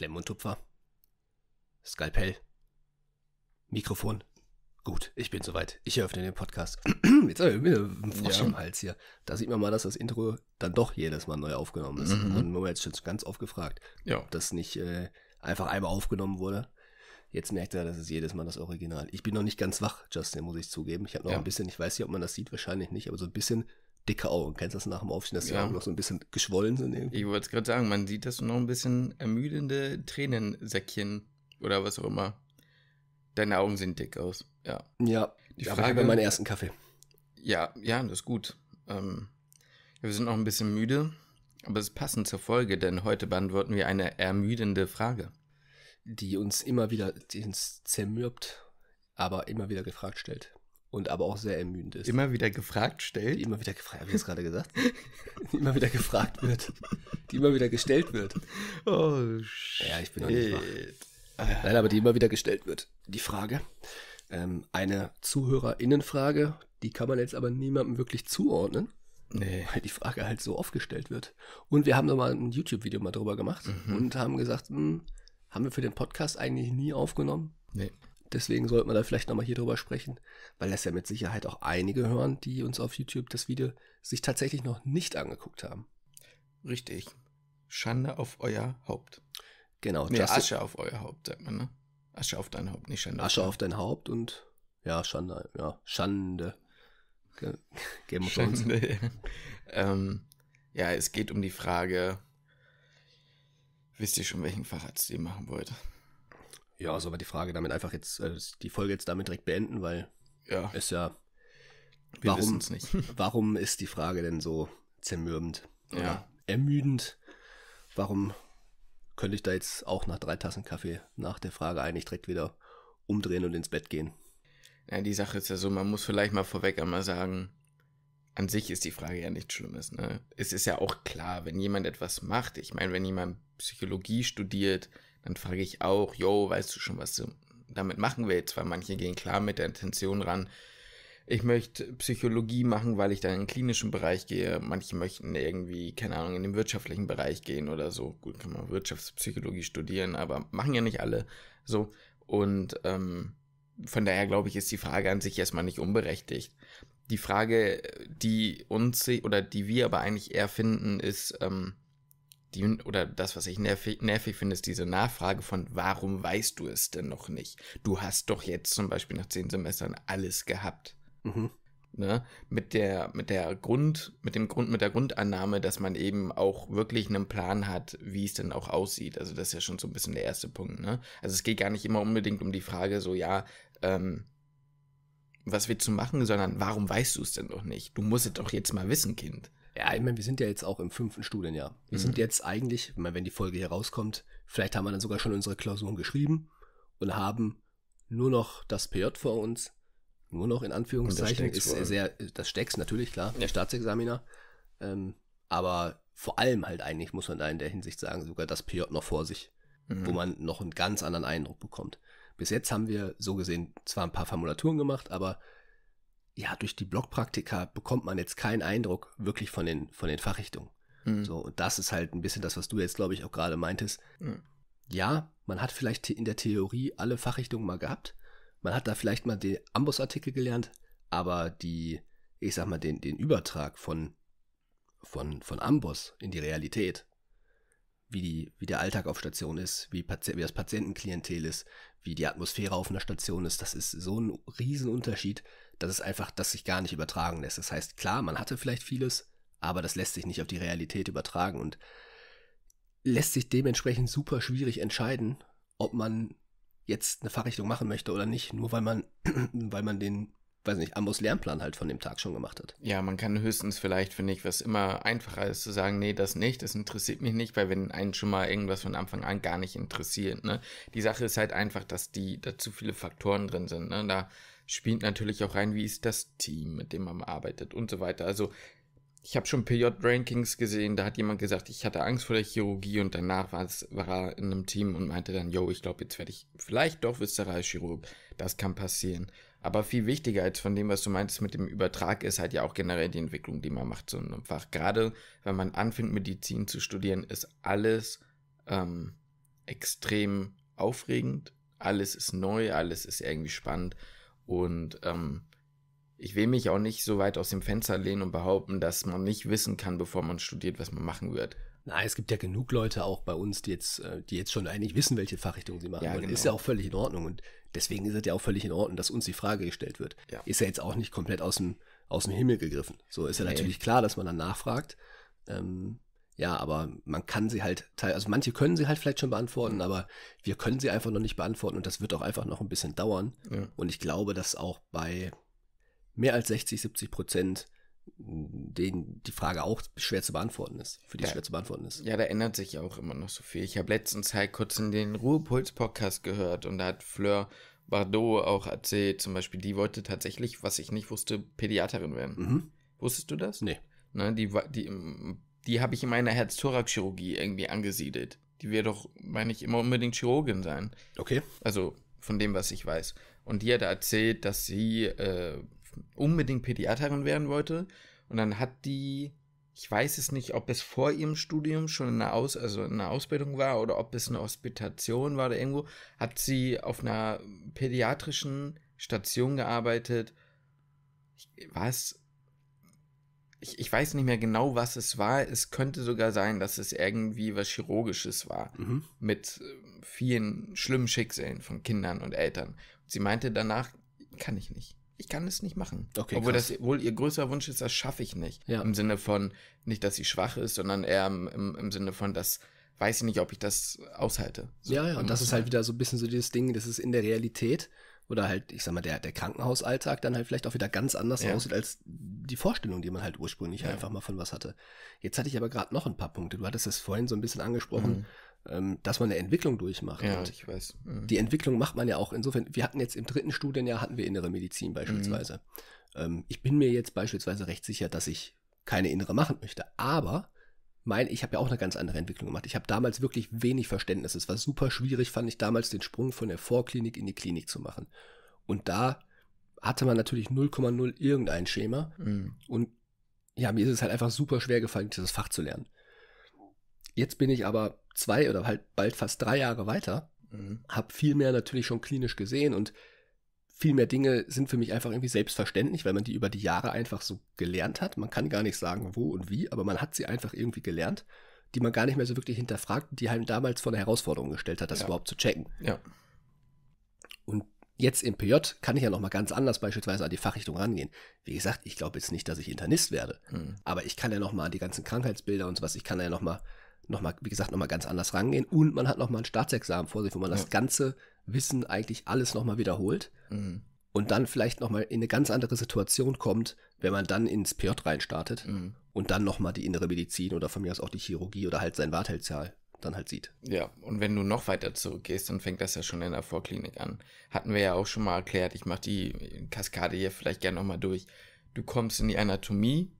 Klemm und Tupfer. Skalpell. Mikrofon. Gut, ich bin soweit. Ich eröffne den Podcast. Jetzt habe ich mir einen Frosch ja. im Hals hier. Da sieht man mal, dass das Intro dann doch jedes Mal neu aufgenommen ist. Mhm. Und wir jetzt schon ganz oft gefragt, ja. ob das nicht äh, einfach einmal aufgenommen wurde. Jetzt merkt er, das ist jedes Mal das Original. Ich bin noch nicht ganz wach, Justin, muss ich zugeben. Ich habe noch ja. ein bisschen, ich weiß nicht, ob man das sieht, wahrscheinlich nicht, aber so ein bisschen dicke Augen. Kennst du das nach dem Aufstehen, dass die Augen noch so ein bisschen geschwollen sind? Irgendwie? Ich wollte es gerade sagen, man sieht, dass du noch ein bisschen ermüdende Tränensäckchen oder was auch immer. Deine Augen sehen dick aus, ja. Ja, die Frage, aber über meinen ersten Kaffee. Ja, ja, das ist gut. Ähm, wir sind noch ein bisschen müde, aber es ist passend zur Folge, denn heute beantworten wir eine ermüdende Frage. Die uns immer wieder, die uns zermürbt, aber immer wieder gefragt stellt und aber auch sehr ermüdend ist. Immer wieder gefragt stellt. Die immer wieder gefragt, habe ich das gerade gesagt? die immer wieder gefragt wird. Die immer wieder gestellt wird. Oh, shit. Ja, ich bin noch nicht wach. Nein, aber die immer wieder gestellt wird. Die Frage. Ähm, eine ZuhörerInnenfrage, die kann man jetzt aber niemandem wirklich zuordnen. Nee. Weil die Frage halt so oft gestellt wird. Und wir haben nochmal ein YouTube-Video mal drüber gemacht mhm. und haben gesagt, mh, hm, haben wir für den Podcast eigentlich nie aufgenommen? Nee. Deswegen sollten wir da vielleicht nochmal hier drüber sprechen, weil das ja mit Sicherheit auch einige hören, die uns auf YouTube das Video sich tatsächlich noch nicht angeguckt haben. Richtig. Schande auf euer Haupt. Genau. Nee, Justin, Asche auf euer Haupt, sagt man, ne? Asche auf dein Haupt, nicht Schande. Asche auf dein Haupt und ja, Schande, ja, Schande. Game of Thrones. Schande, ja. ähm, ja, es geht um die Frage, wisst ihr schon, welchen Facharzt ihr machen wollt? Ja, also aber die Frage damit einfach jetzt, äh, die Folge jetzt damit direkt beenden, weil ja. ist ja. Wir warum, nicht. warum ist die Frage denn so zermürbend? Ja. Ermüdend? Warum könnte ich da jetzt auch nach drei Tassen Kaffee nach der Frage eigentlich direkt wieder umdrehen und ins Bett gehen? Ja, die Sache ist ja so, man muss vielleicht mal vorweg einmal sagen, an sich ist die Frage ja nichts Schlimmes. Ne? Es ist ja auch klar, wenn jemand etwas macht, ich meine, wenn jemand Psychologie studiert, dann frage ich auch, yo, weißt du schon, was du damit machen willst? Weil manche gehen klar mit der Intention ran, ich möchte Psychologie machen, weil ich dann in den klinischen Bereich gehe. Manche möchten irgendwie, keine Ahnung, in den wirtschaftlichen Bereich gehen oder so. Gut, kann man Wirtschaftspsychologie studieren, aber machen ja nicht alle so. Und ähm, von daher glaube ich, ist die Frage an sich erstmal nicht unberechtigt. Die Frage, die uns oder die wir aber eigentlich eher finden, ist, ähm, die, oder das, was ich nervig, nervig finde, ist diese Nachfrage von, warum weißt du es denn noch nicht? Du hast doch jetzt zum Beispiel nach zehn Semestern alles gehabt. Mhm. Ne? Mit der, mit der Grund, mit dem Grund, mit der Grundannahme, dass man eben auch wirklich einen Plan hat, wie es denn auch aussieht. Also das ist ja schon so ein bisschen der erste Punkt, ne? Also es geht gar nicht immer unbedingt um die Frage, so ja, ähm, was wir zu machen, sondern warum weißt du es denn noch nicht? Du musst es doch jetzt mal wissen, Kind. Ja, ich meine, wir sind ja jetzt auch im fünften Studienjahr. Wir mhm. sind jetzt eigentlich, wenn die Folge hier rauskommt, vielleicht haben wir dann sogar schon unsere Klausuren geschrieben und haben nur noch das PJ vor uns. Nur noch in Anführungszeichen ist sehr, das steckt natürlich, klar, ja. der Staatsexaminer. Ähm, aber vor allem halt eigentlich, muss man da in der Hinsicht sagen, sogar das PJ noch vor sich, mhm. wo man noch einen ganz anderen Eindruck bekommt. Bis jetzt haben wir so gesehen zwar ein paar Formulaturen gemacht, aber ja, durch die Blockpraktika bekommt man jetzt keinen Eindruck wirklich von den, von den Fachrichtungen. Mhm. So, und das ist halt ein bisschen das, was du jetzt, glaube ich, auch gerade meintest. Mhm. Ja, man hat vielleicht in der Theorie alle Fachrichtungen mal gehabt. Man hat da vielleicht mal den Amboss-Artikel gelernt, aber die, ich sag mal, den, den Übertrag von, von, von Amboss in die Realität, wie, die, wie der Alltag auf Station ist, wie, wie das Patientenklientel ist, wie die Atmosphäre auf einer Station ist. Das ist so ein Riesenunterschied, dass es einfach, dass sich gar nicht übertragen lässt. Das heißt, klar, man hatte vielleicht vieles, aber das lässt sich nicht auf die Realität übertragen und lässt sich dementsprechend super schwierig entscheiden, ob man jetzt eine Fachrichtung machen möchte oder nicht, nur weil man, weil man den weiß nicht, Ambos Lernplan halt von dem Tag schon gemacht hat. Ja, man kann höchstens vielleicht, finde ich, was immer einfacher ist, zu sagen, nee, das nicht, das interessiert mich nicht, weil wenn einen schon mal irgendwas von Anfang an gar nicht interessiert, ne? Die Sache ist halt einfach, dass die, da zu viele Faktoren drin sind, ne? Da spielt natürlich auch rein, wie ist das Team, mit dem man arbeitet und so weiter. Also ich habe schon PJ-Rankings gesehen, da hat jemand gesagt, ich hatte Angst vor der Chirurgie und danach war, er in einem Team und meinte dann, yo, ich glaube, jetzt werde ich vielleicht doch Viszeralchirurg. Das kann passieren. Aber viel wichtiger als von dem, was du meintest mit dem Übertrag, ist halt ja auch generell die Entwicklung, die man macht so einem Fach. Gerade wenn man anfängt, Medizin zu studieren, ist alles ähm, extrem aufregend. Alles ist neu, alles ist irgendwie spannend und ähm, ich will mich auch nicht so weit aus dem Fenster lehnen und behaupten, dass man nicht wissen kann, bevor man studiert, was man machen wird. Nein, es gibt ja genug Leute auch bei uns, die jetzt, äh, die jetzt schon eigentlich wissen, welche Fachrichtung sie machen ja, wollen. Genau. Ist ja auch völlig in Ordnung. Und deswegen ist es ja auch völlig in Ordnung, dass uns die Frage gestellt wird. Ja. Ist ja jetzt auch nicht komplett aus dem, aus dem Himmel gegriffen. So ist ja nee. natürlich klar, dass man dann nachfragt. Ähm, ja, aber man kann sie halt, also manche können sie halt vielleicht schon beantworten, mhm. aber wir können sie einfach noch nicht beantworten und das wird auch einfach noch ein bisschen dauern. Ja. Und ich glaube, dass auch bei mehr als 60, 70 Prozent, denen die Frage auch schwer zu beantworten ist, für die da, schwer zu beantworten ist. Ja, da ändert sich auch immer noch so viel. Ich habe letztens halt kurz in den Ruhepuls-Podcast gehört und da hat Fleur Bardot auch erzählt, zum Beispiel, die wollte tatsächlich, was ich nicht wusste, Pädiaterin werden. Mhm. Wusstest du das? Nee. Ne, die die, ähm, die habe ich in meiner Herz-Thorax-Chirurgie irgendwie angesiedelt. Die wird doch, meine ich, immer unbedingt Chirurgin sein. Okay. Also von dem, was ich weiß. Und die hat erzählt, dass sie äh, unbedingt Pädiaterin werden wollte. Und dann hat die, ich weiß es nicht, ob es vor ihrem Studium schon in einer, Aus, also in einer Ausbildung war oder ob es eine Hospitation war oder irgendwo, hat sie auf einer pädiatrischen Station gearbeitet. Ich, Ich, ich weiß nicht mehr genau, was es war. Es könnte sogar sein, dass es irgendwie was Chirurgisches war. Mhm. Mit äh, vielen schlimmen Schicksalen von Kindern und Eltern. Sie meinte danach, kann ich nicht ich kann es nicht machen. Okay, Obwohl das wohl ihr größter Wunsch ist, das schaffe ich nicht. Ja. Im Sinne von, nicht, dass sie schwach ist, sondern eher im, im, Sinne von, dass weiß ich nicht, ob ich das aushalte. So, ja, ja, und das ist halt wieder so ein bisschen so dieses Ding, das ist in der Realität oder halt, ich sag mal, der, der Krankenhausalltag dann halt vielleicht auch wieder ganz anders ja. aussieht als die Vorstellung, die man halt ursprünglich ja. einfach mal von was hatte. Jetzt hatte ich aber gerade noch ein paar Punkte. Du hattest es vorhin so ein bisschen angesprochen, mhm. Ähm, dass man eine Entwicklung durchmacht. Ja, und ich weiß. Mhm. Die Entwicklung macht man ja auch. Insofern, wir hatten jetzt im dritten Studienjahr hatten wir innere Medizin beispielsweise. Mhm. Ähm, ich bin mir jetzt beispielsweise recht sicher, dass ich keine innere machen möchte. Aber mein, ich habe ja auch eine ganz andere Entwicklung gemacht. Ich habe damals wirklich wenig Verständnis. Es war super schwierig, fand ich damals den Sprung von der Vorklinik in die Klinik zu machen. Und da hatte man natürlich 0,0 irgendein Schema. Mhm. Und ja, mir ist es halt einfach super schwer gefallen, dieses Fach zu lernen. Jetzt bin ich aber zwei oder halt bald fast drei Jahre weiter, mhm. habe viel mehr natürlich schon klinisch gesehen und viel mehr Dinge sind für mich einfach irgendwie selbstverständlich, weil man die über die Jahre einfach so gelernt hat. Man kann gar nicht sagen, wo und wie, aber man hat sie einfach irgendwie gelernt, die man gar nicht mehr so wirklich hinterfragt, die halt damals vor eine Herausforderung gestellt hat, das ja. überhaupt zu checken. Ja. Und jetzt im PJ kann ich ja noch mal ganz anders beispielsweise an die Fachrichtung rangehen. Wie gesagt, ich glaube jetzt nicht, dass ich Internist werde, mhm. aber ich kann ja noch mal an die ganzen Krankheitsbilder und sowas, ich kann ja noch mal nochmal, wie gesagt, nochmal ganz anders rangehen. Und man hat nochmal ein Staatsexamen vor sich, wo man ja. das ganze Wissen eigentlich alles nochmal wiederholt. Mhm. Und dann vielleicht nochmal in eine ganz andere Situation kommt, wenn man dann ins PJ reinstartet mhm. und dann nochmal die innere Medizin oder von mir aus auch die Chirurgie oder halt sein Warthelzjahr dann halt sieht. Ja, und wenn du noch weiter zurückgehst, dann fängt das ja schon in der Vorklinik an. Hatten wir ja auch schon mal erklärt, ich mache die Kaskade hier vielleicht gerne nochmal durch. Du kommst in die Anatomie,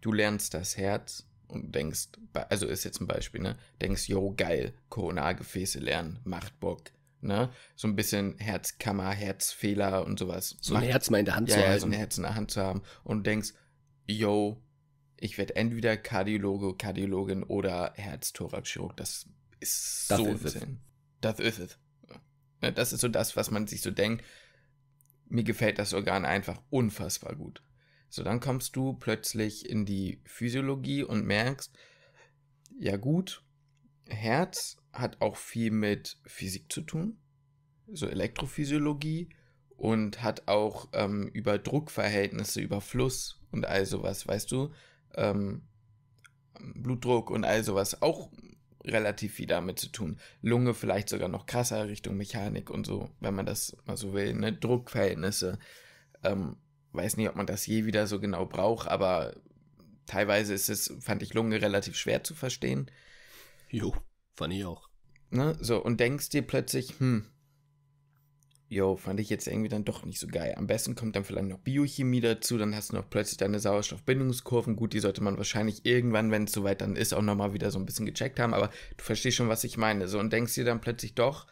du lernst das Herz, und denkst, also ist jetzt ein Beispiel, ne? Denkst, yo, geil, Koronalgefäße lernen, macht Bock. Ne? So ein bisschen Herzkammer, Herzfehler und sowas. So ein Herz mal in der Hand ja, zu haben. Ja, so ein Herz in der Hand zu haben. Und denkst, yo, ich werde entweder Kardiologe, Kardiologin oder Herztorachchirurg. Das ist das so ist Sinn. Das ist es. Ne, das ist so das, was man sich so denkt. Mir gefällt das Organ einfach unfassbar gut. So, dann kommst du plötzlich in die Physiologie und merkst, ja gut, Herz hat auch viel mit Physik zu tun, so Elektrophysiologie und hat auch ähm, über Druckverhältnisse, über Fluss und all sowas, weißt du, ähm, Blutdruck und all sowas auch relativ viel damit zu tun. Lunge vielleicht sogar noch krasser Richtung Mechanik und so, wenn man das mal so will, ne? Druckverhältnisse. Ähm, weiß nicht, ob man das je wieder so genau braucht, aber teilweise ist es, fand ich Lunge relativ schwer zu verstehen. Jo, fand ich auch. Ne? So, und denkst dir plötzlich, hm, jo, fand ich jetzt irgendwie dann doch nicht so geil. Am besten kommt dann vielleicht noch Biochemie dazu, dann hast du noch plötzlich deine Sauerstoffbindungskurven. Gut, die sollte man wahrscheinlich irgendwann, wenn es soweit dann ist, auch nochmal wieder so ein bisschen gecheckt haben, aber du verstehst schon, was ich meine. So, und denkst dir dann plötzlich doch,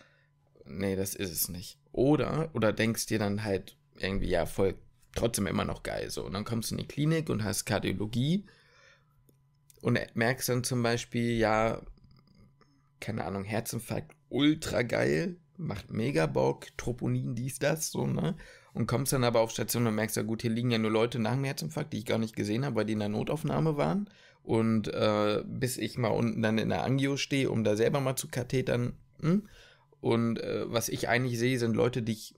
nee, das ist es nicht. Oder, oder denkst dir dann halt irgendwie, ja, voll trotzdem immer noch geil so. Und dann kommst du in die Klinik und hast Kardiologie und merkst dann zum Beispiel, ja, keine Ahnung, Herzinfarkt ultra geil, macht mega Bock, Troponin, dies, das, so, ne? Und kommst dann aber auf Station und merkst ja, gut, hier liegen ja nur Leute nach dem Herzinfarkt, die ich gar nicht gesehen habe, weil die in der Notaufnahme waren. Und äh, bis ich mal unten dann in der Angio stehe, um da selber mal zu kathetern. Hm? Und äh, was ich eigentlich sehe, sind Leute, die ich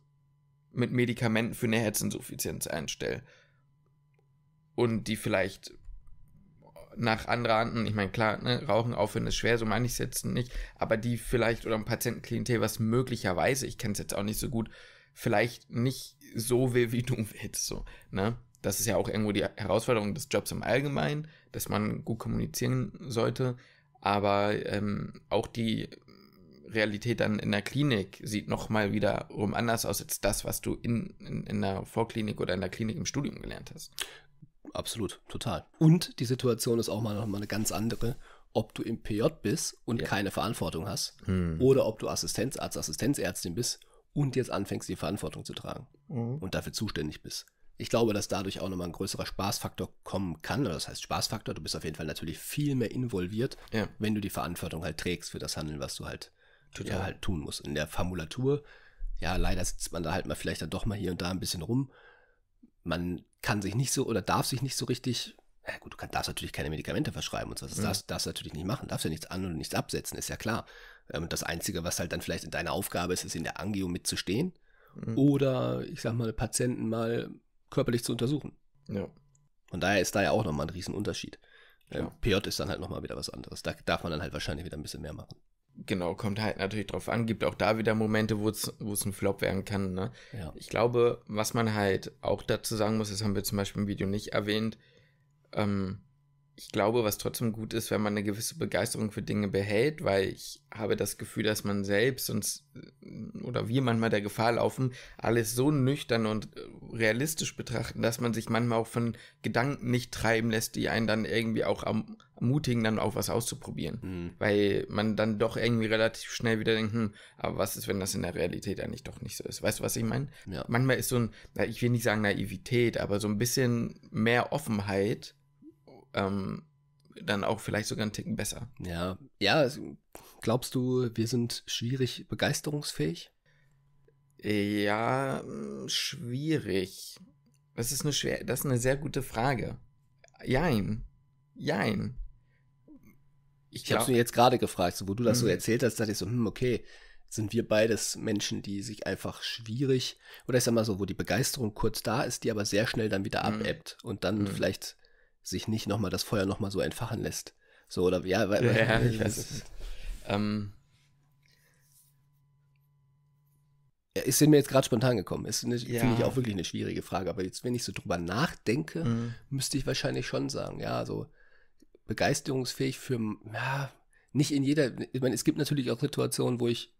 mit Medikamenten für eine Herzinsuffizienz einstelle und die vielleicht nach anderen, ich meine, klar, ne, Rauchen aufhören ist schwer, so meine ich es jetzt nicht, aber die vielleicht oder ein Patientenklientel, was möglicherweise, ich kenne es jetzt auch nicht so gut, vielleicht nicht so will, wie du willst, so, ne? Das ist ja auch irgendwo die Herausforderung des Jobs im Allgemeinen, dass man gut kommunizieren sollte, aber ähm, auch die Realität dann in der Klinik sieht nochmal wiederum anders aus als das, was du in, in, in der Vorklinik oder in der Klinik im Studium gelernt hast. Absolut, total. Und die Situation ist auch mal nochmal eine ganz andere, ob du im PJ bist und ja. keine Verantwortung hast hm. oder ob du Assistenzarzt, Assistenzärztin bist und jetzt anfängst, die Verantwortung zu tragen mhm. und dafür zuständig bist. Ich glaube, dass dadurch auch nochmal ein größerer Spaßfaktor kommen kann. Oder das heißt Spaßfaktor, du bist auf jeden Fall natürlich viel mehr involviert, ja. wenn du die Verantwortung halt trägst für das Handeln, was du halt Total. ja halt tun muss. In der Formulatur, ja, leider sitzt man da halt mal vielleicht dann doch mal hier und da ein bisschen rum. Man kann sich nicht so oder darf sich nicht so richtig, ja gut, du kann, darfst natürlich keine Medikamente verschreiben und so, das ja. darfst, du natürlich nicht machen, darfst ja nichts an und nichts absetzen, ist ja klar. Ähm, das Einzige, was halt dann vielleicht in deiner Aufgabe ist, ist in der Angio mitzustehen mhm. oder, ich sag mal, Patienten mal körperlich zu untersuchen. Ja. Und daher ist da ja auch nochmal ein Riesenunterschied. Ja. Ähm, PJ ist dann halt nochmal wieder was anderes. Da darf man dann halt wahrscheinlich wieder ein bisschen mehr machen. Genau, kommt halt natürlich drauf an. Gibt auch da wieder Momente, wo es ein Flop werden kann. Ne? Ja. Ich glaube, was man halt auch dazu sagen muss, das haben wir zum Beispiel im Video nicht erwähnt, ähm, ich glaube, was trotzdem gut ist, wenn man eine gewisse Begeisterung für Dinge behält, weil ich habe das Gefühl, dass man selbst und oder wir manchmal der Gefahr laufen, alles so nüchtern und äh, realistisch betrachten, dass man sich manchmal auch von Gedanken nicht treiben lässt, die einen dann irgendwie auch ermutigen, dann auch was auszuprobieren. Mhm. Weil man dann doch irgendwie relativ schnell wieder denkt, hm, aber was ist, wenn das in der Realität eigentlich doch nicht so ist? Weißt du, was ich meine? Ja. Manchmal ist so ein, ich will nicht sagen Naivität, aber so ein bisschen mehr Offenheit ähm, dann auch vielleicht sogar einen Ticken besser. Ja, ja, glaubst du, wir sind schwierig begeisterungsfähig? Ja, hm, schwierig. Das ist eine schwer, das ist eine sehr gute Frage. Jein. Jein. Ich, ich habe mir jetzt gerade gefragt, so, wo du das so mhm. erzählt hast, dachte ich so, hm, okay, sind wir beides Menschen, die sich einfach schwierig, oder ich sag mal so, wo die Begeisterung kurz da ist, die aber sehr schnell dann wieder mhm. abebbt und dann mhm. vielleicht sich nicht nochmal das Feuer nochmal so entfachen lässt. So, oder ja, weil, ja, ich weiß es. Ähm. ist mir jetzt gerade spontan gekommen. Ist eine, ja. finde ich auch wirklich eine schwierige Frage. Aber jetzt, wenn ich so drüber nachdenke, mhm. müsste ich wahrscheinlich schon sagen, ja, so begeisterungsfähig für, ja, nicht in jeder, ich meine, es gibt natürlich auch Situationen, wo ich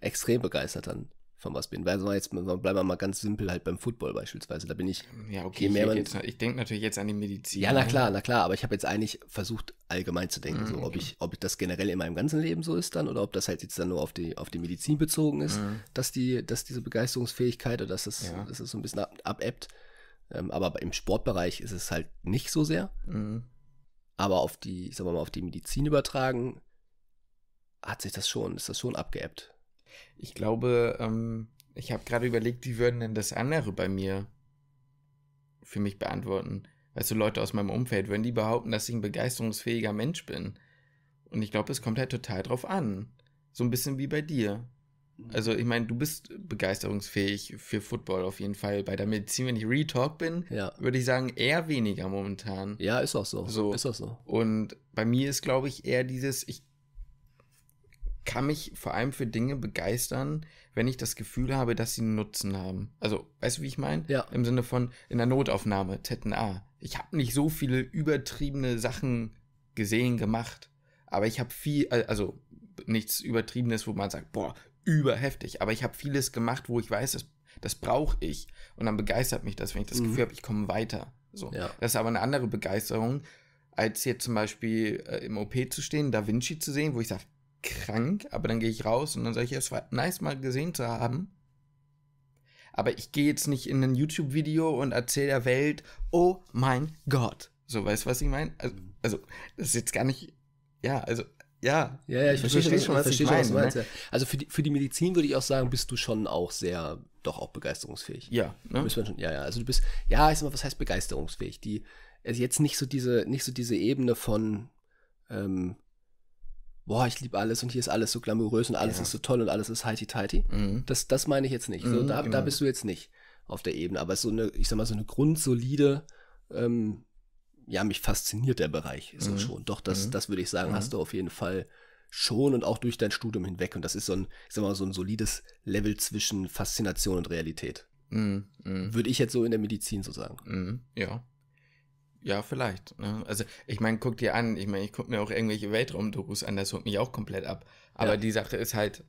extrem begeistert dann von was bin. Weil also jetzt bleiben wir mal ganz simpel halt beim Football beispielsweise. Da bin ich. Ja, okay. Je mehr man, ich denke natürlich jetzt an die Medizin. Ja, na ne? klar, na klar. Aber ich habe jetzt eigentlich versucht, allgemein zu denken. Mhm, so, ob, ich, ob das generell in meinem ganzen Leben so ist dann oder ob das halt jetzt dann nur auf die, auf die Medizin bezogen ist, mhm. dass, die, dass diese Begeisterungsfähigkeit oder dass das, ja. das so ein bisschen ab, abebbt. Ähm, aber im Sportbereich ist es halt nicht so sehr. Mhm. Aber auf die, sagen wir mal, auf die Medizin übertragen, hat sich das schon, ist das schon abgeebbt. Ich glaube, ähm, ich habe gerade überlegt, wie würden denn das andere bei mir für mich beantworten? Weißt du, Leute aus meinem Umfeld, würden die behaupten, dass ich ein begeisterungsfähiger Mensch bin? Und ich glaube, es kommt halt total drauf an. So ein bisschen wie bei dir. Mhm. Also, ich meine, du bist begeisterungsfähig für Football auf jeden Fall. Bei der Medizin, wenn ich Retalk bin, ja. würde ich sagen, eher weniger momentan. Ja, ist auch so. so. Ist auch so. Und bei mir ist, glaube ich, eher dieses, ich kann mich vor allem für Dinge begeistern, wenn ich das Gefühl habe, dass sie einen Nutzen haben. Also, weißt du, wie ich meine? Ja. Im Sinne von in der Notaufnahme, ZNA. Ich habe nicht so viele übertriebene Sachen gesehen, gemacht, aber ich habe viel, äh, also nichts Übertriebenes, wo man sagt, boah, überheftig. Aber ich habe vieles gemacht, wo ich weiß, das, das brauche ich. Und dann begeistert mich das, wenn ich das mhm. Gefühl habe, ich komme weiter. So. Ja. Das ist aber eine andere Begeisterung, als jetzt zum Beispiel äh, im OP zu stehen, Da Vinci zu sehen, wo ich sage, krank, aber dann gehe ich raus und dann sage ich, es war nice mal gesehen zu haben. Aber ich gehe jetzt nicht in ein YouTube-Video und erzähle der Welt, oh mein Gott. So, weißt du, was ich meine? Also, mhm. also, das ist jetzt gar nicht, ja, also, ja. Ja, ja, ich verstehe, schon, was, du meinst. ne? Also für die, für die Medizin würde ich auch sagen, bist du schon auch sehr, doch auch begeisterungsfähig. Ja. Ne? Müssen wir schon, ja, ja. Also du bist, ja, ich sag mal, was heißt begeisterungsfähig? Die, also jetzt nicht so diese, nicht so diese Ebene von, ähm, boah, ich liebe alles und hier ist alles so glamourös und alles ja. ist so toll und alles ist heiti-teiti. Mhm. Das, das meine ich jetzt nicht. So, mhm, da, genau. da bist du jetzt nicht auf der Ebene. Aber so eine, ich sag mal, so eine grundsolide, ähm, ja, mich fasziniert der Bereich so mhm. schon. Doch, das, mhm. das würde ich sagen, mhm. hast du auf jeden Fall schon und auch durch dein Studium hinweg. Und das ist so ein, ich sag mal, so ein solides Level zwischen Faszination und Realität. Mhm. Mhm. Würde ich jetzt so in der Medizin so sagen. Ja, ja, vielleicht. Ne? Also ich meine, guck dir an, ich meine, ich gucke mir auch irgendwelche Weltraumdokus an, das holt mich auch komplett ab. Aber ja. die Sache ist halt,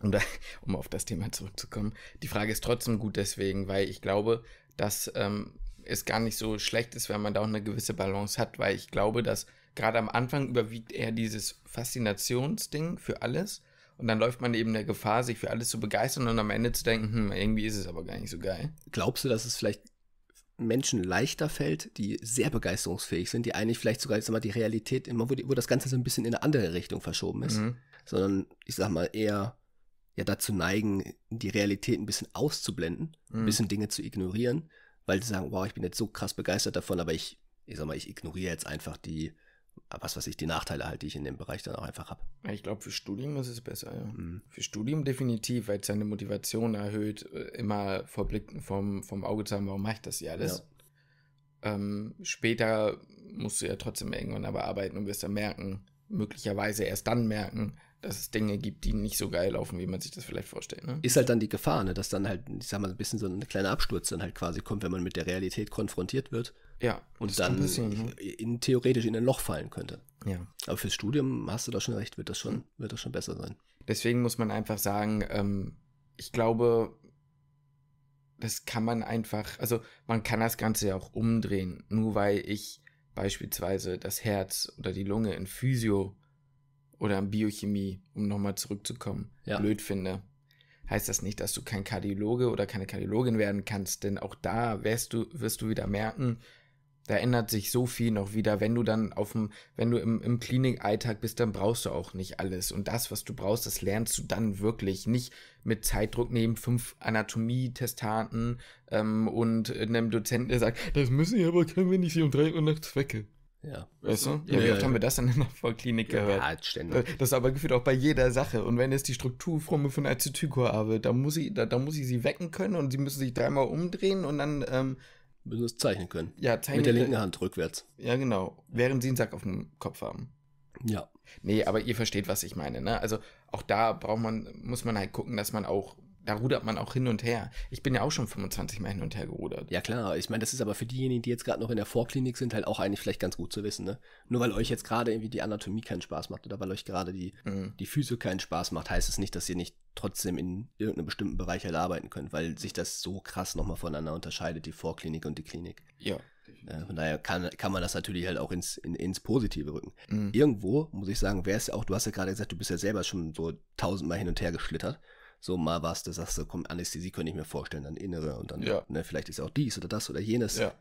um, da, um auf das Thema zurückzukommen, die Frage ist trotzdem gut deswegen, weil ich glaube, dass ähm, es gar nicht so schlecht ist, wenn man da auch eine gewisse Balance hat, weil ich glaube, dass gerade am Anfang überwiegt eher dieses Faszinationsding für alles. Und dann läuft man eben der Gefahr, sich für alles zu begeistern und am Ende zu denken, hm, irgendwie ist es aber gar nicht so geil. Glaubst du, dass es vielleicht Menschen leichter fällt, die sehr begeisterungsfähig sind, die eigentlich vielleicht sogar, ich mal, die Realität immer, wo, die, wo das Ganze so ein bisschen in eine andere Richtung verschoben ist, mhm. sondern ich sag mal eher ja dazu neigen, die Realität ein bisschen auszublenden, mhm. ein bisschen Dinge zu ignorieren, weil sie sagen, wow, ich bin jetzt so krass begeistert davon, aber ich, ich sag mal, ich ignoriere jetzt einfach die, was weiß ich, die Nachteile halte ich in dem Bereich dann auch einfach ab. Ich glaube, für Studium ist es besser, ja. Mhm. Für Studium definitiv, weil es seine Motivation erhöht, äh, immer vor Blicken vom, vom Auge zu haben, warum mache ich das hier alles. Ja. Ähm, später musst du ja trotzdem irgendwann aber arbeiten und wirst dann merken, möglicherweise erst dann merken, dass es Dinge gibt, die nicht so geil laufen, wie man sich das vielleicht vorstellt. Ne? Ist halt dann die Gefahr, ne? dass dann halt, ich sag mal, ein bisschen so ein kleiner Absturz dann halt quasi kommt, wenn man mit der Realität konfrontiert wird. Ja. Und dann bisschen, ne? in, theoretisch in ein Loch fallen könnte. Ja. Aber fürs Studium hast du da schon recht, wird das schon, wird das schon besser sein. Deswegen muss man einfach sagen, ähm, ich glaube, das kann man einfach, also man kann das Ganze ja auch umdrehen. Nur weil ich beispielsweise das Herz oder die Lunge in Physio oder an Biochemie, um nochmal zurückzukommen, ja. blöd finde, heißt das nicht, dass du kein Kardiologe oder keine Kardiologin werden kannst, denn auch da wirst du, wirst du wieder merken, da ändert sich so viel noch wieder, wenn du dann auf dem, wenn du im, im Klinikalltag bist, dann brauchst du auch nicht alles. Und das, was du brauchst, das lernst du dann wirklich. Nicht mit Zeitdruck neben fünf Anatomietestaten ähm, und äh, einem Dozenten, der sagt, das müssen wir aber, können wenn ich sie um drei Uhr nachts wecke. Ja. Weißt du? Ja, ja, wie oft ja. haben wir das dann in der Vollklinik gehört? Ja, halt ständig. Das ist aber gefühlt auch bei jeder Sache. Und wenn jetzt die Strukturformel von Acetycor habe, dann muss, ich, da, da muss ich sie wecken können und sie müssen sich dreimal umdrehen und dann. Ähm, müssen es zeichnen können. Ja, zeichnen. Mit der linken Hand rückwärts. Ja, genau. Während sie einen Sack auf dem Kopf haben. Ja. Nee, aber ihr versteht, was ich meine, ne? Also auch da braucht man, muss man halt gucken, dass man auch da rudert man auch hin und her. Ich bin ja auch schon 25 Mal hin und her gerudert. Ja klar, ich meine, das ist aber für diejenigen, die jetzt gerade noch in der Vorklinik sind, halt auch eigentlich vielleicht ganz gut zu wissen. Ne? Nur weil euch jetzt gerade irgendwie die Anatomie keinen Spaß macht oder weil euch gerade die, mhm. die Physio keinen Spaß macht, heißt es das nicht, dass ihr nicht trotzdem in irgendeinem bestimmten Bereich halt arbeiten könnt, weil sich das so krass nochmal voneinander unterscheidet, die Vorklinik und die Klinik. Ja. Äh, von daher kann, kann man das natürlich halt auch ins, in, ins Positive rücken. Mhm. Irgendwo, muss ich sagen, wäre es ja auch, du hast ja gerade gesagt, du bist ja selber schon so tausendmal hin und her geschlittert so mal was, du sagst so, komm, Anästhesie könnte ich mir vorstellen, dann innere und dann, ja. ne, vielleicht ist auch dies oder das oder jenes. Ja.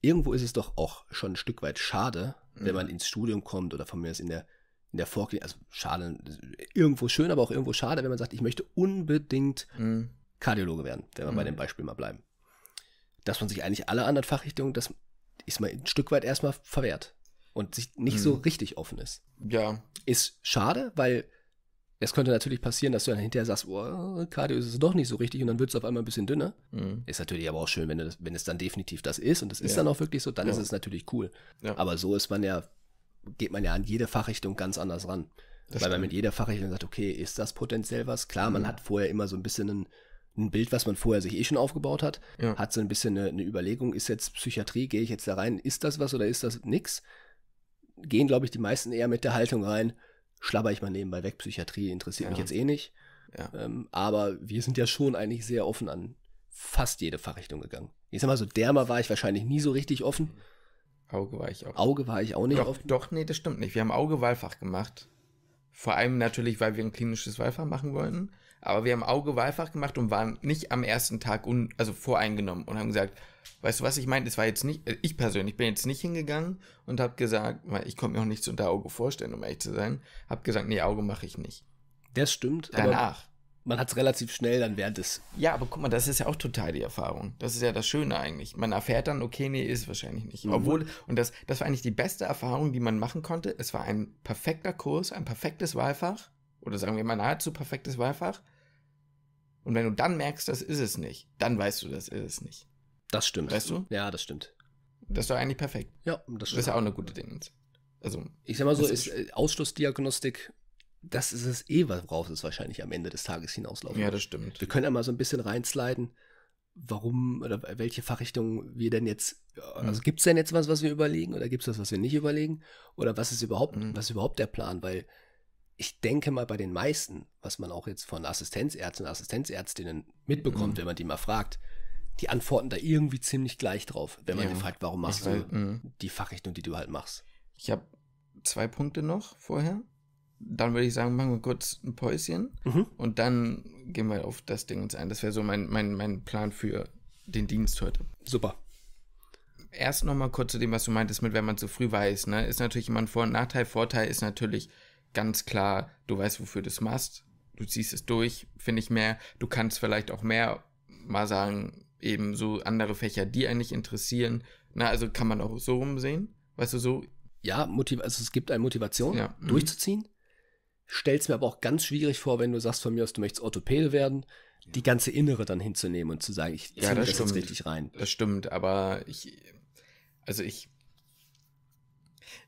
Irgendwo ist es doch auch schon ein Stück weit schade, mhm. wenn man ins Studium kommt oder von mir ist in der, in der Vorklinik, also schade, irgendwo schön, aber auch irgendwo schade, wenn man sagt, ich möchte unbedingt mhm. Kardiologe werden, wenn wir mhm. bei dem Beispiel mal bleiben. Dass man sich eigentlich alle anderen Fachrichtungen, das ist mal ein Stück weit erstmal verwehrt und sich nicht so mhm. richtig offen ist. Ja. Ist schade, weil es könnte natürlich passieren, dass du dann hinterher sagst, oh, Cardio ist es doch nicht so richtig und dann wird es auf einmal ein bisschen dünner. Mhm. Ist natürlich aber auch schön, wenn, das, wenn, es dann definitiv das ist und es ist ja. dann auch wirklich so, dann ja. ist es natürlich cool. Ja. Aber so ist man ja, geht man ja an jede Fachrichtung ganz anders ran. Das Weil stimmt. man mit jeder Fachrichtung sagt, okay, ist das potenziell was? Klar, man mhm. hat vorher immer so ein bisschen ein, ein Bild, was man vorher sich eh schon aufgebaut hat, hat so ein bisschen eine, eine Überlegung, ist jetzt Psychiatrie, gehe ich jetzt da rein, ist das was oder ist das nix? Gehen, glaube ich, die meisten eher mit der Haltung rein, schlabber ich mal nebenbei weg. Psychiatrie interessiert ja. mich jetzt eh nicht. Ja. Ähm, aber wir sind ja schon eigentlich sehr offen an fast jede Fachrichtung gegangen. Ich sag mal so, Derma war ich wahrscheinlich nie so richtig offen. Auge war ich auch. Auge war ich auch nicht doch, offen. Doch, nee, das stimmt nicht. Wir haben Auge-Wahlfach gemacht. Vor allem natürlich, weil wir ein klinisches Wahlfach machen wollten. Aber wir haben Auge Wahlfach gemacht und waren nicht am ersten Tag un, also voreingenommen und haben gesagt, weißt du was, ich meine, das war jetzt nicht, äh, ich persönlich bin jetzt nicht hingegangen und habe gesagt, weil ich konnte mir auch nichts unter Auge vorstellen, um ehrlich zu sein, habe gesagt, nee, Auge mache ich nicht. Das stimmt. Danach. man hat es relativ schnell dann während des. Ja, aber guck mal, das ist ja auch total die Erfahrung. Das ist ja das Schöne eigentlich. Man erfährt dann, okay, nee, ist wahrscheinlich nicht. Mhm. Obwohl, und das, das war eigentlich die beste Erfahrung, die man machen konnte. Es war ein perfekter Kurs, ein perfektes Wahlfach oder sagen wir mal nahezu perfektes Wahlfach. Und wenn du dann merkst, das ist es nicht, dann weißt du, das ist es nicht. Das stimmt. Weißt du? Ja, das stimmt. Das ist doch eigentlich perfekt. Ja, das stimmt. Das ist ja auch eine gute Dinge. Also, ich sag mal so, ist ist äh, Ausschlussdiagnostik, das ist es eh, worauf es wahrscheinlich am Ende des Tages hinauslaufen Ja, das stimmt. Wir können ja mal so ein bisschen reinsliden, warum oder welche Fachrichtung wir denn jetzt, mhm. also mhm. gibt es denn jetzt was, was wir überlegen oder gibt es was, was wir nicht überlegen oder was ist überhaupt, mhm. was ist überhaupt der Plan, weil ich denke mal bei den meisten, was man auch jetzt von Assistenzärzten und Assistenzärztinnen mitbekommt, mhm. wenn man die mal fragt, die antworten da irgendwie ziemlich gleich drauf, wenn man ja. die fragt, warum machst ich du weiß, mhm. die Fachrichtung, die du halt machst. Ich habe zwei Punkte noch vorher. Dann würde ich sagen, machen wir kurz ein Päuschen mhm. und dann gehen wir auf das Ding uns ein. Das wäre so mein, mein, mein Plan für den Dienst heute. Super. Erst nochmal kurz zu dem, was du meintest, mit wenn man zu früh weiß. Ne? Ist natürlich immer ein Vor- und Nachteil. Vorteil ist natürlich, ganz klar, du weißt, wofür du es machst, du ziehst es durch, finde ich mehr. Du kannst vielleicht auch mehr mal sagen, eben so andere Fächer, die einen nicht interessieren. Na, also kann man auch so rumsehen, weißt du, so. Ja, Motiv also es gibt eine Motivation, ja. Mhm. durchzuziehen. Stellst mir aber auch ganz schwierig vor, wenn du sagst von mir aus, du möchtest Orthopäde werden, ja. die ganze Innere dann hinzunehmen und zu sagen, ich ziehe ja, das, das jetzt richtig rein. Das stimmt, aber ich, also ich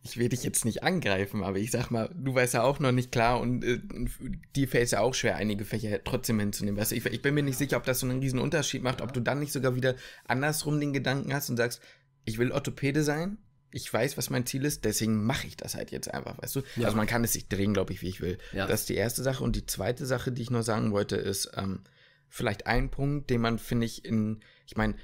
ich will dich jetzt nicht angreifen, aber ich sag mal, du weißt ja auch noch nicht klar und äh, dir fällt es ja auch schwer, einige Fächer trotzdem hinzunehmen. Weißt du, ich, ich bin mir nicht sicher, ob das so einen riesen Unterschied macht, ob du dann nicht sogar wieder andersrum den Gedanken hast und sagst, ich will Orthopäde sein, ich weiß, was mein Ziel ist, deswegen mache ich das halt jetzt einfach, weißt du? Ja. Also man kann es sich drehen, glaube ich, wie ich will. Ja. Das ist die erste Sache. Und die zweite Sache, die ich nur sagen wollte, ist ähm, vielleicht ein Punkt, den man, finde ich, in, ich meine,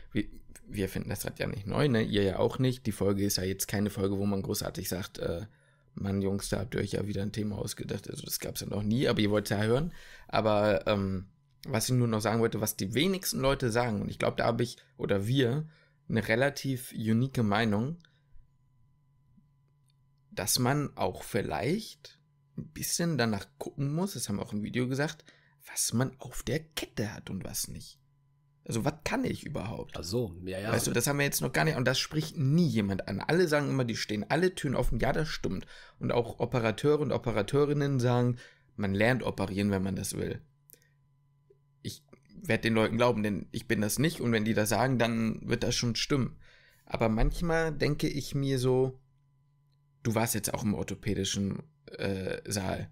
wir finden das Rad ja nicht neu, ne? Ihr ja auch nicht. Die Folge ist ja jetzt keine Folge, wo man großartig sagt, äh, Mann, Jungs, da habt ihr euch ja wieder ein Thema ausgedacht. Also das gab es ja noch nie, aber ihr wollt es ja hören. Aber ähm, was ich nur noch sagen wollte, was die wenigsten Leute sagen, und ich glaube, da habe ich oder wir eine relativ unique Meinung, dass man auch vielleicht ein bisschen danach gucken muss, das haben wir auch im Video gesagt, was man auf der Kette hat und was nicht. Also, was kann ich überhaupt? Ach so, ja, ja. Weißt du, das haben wir jetzt noch gar nicht. Und das spricht nie jemand an. Alle sagen immer, die stehen alle Türen offen. Ja, das stimmt. Und auch Operateure und Operateurinnen sagen, man lernt operieren, wenn man das will. Ich werde den Leuten glauben, denn ich bin das nicht. Und wenn die das sagen, dann wird das schon stimmen. Aber manchmal denke ich mir so, du warst jetzt auch im orthopädischen äh, Saal.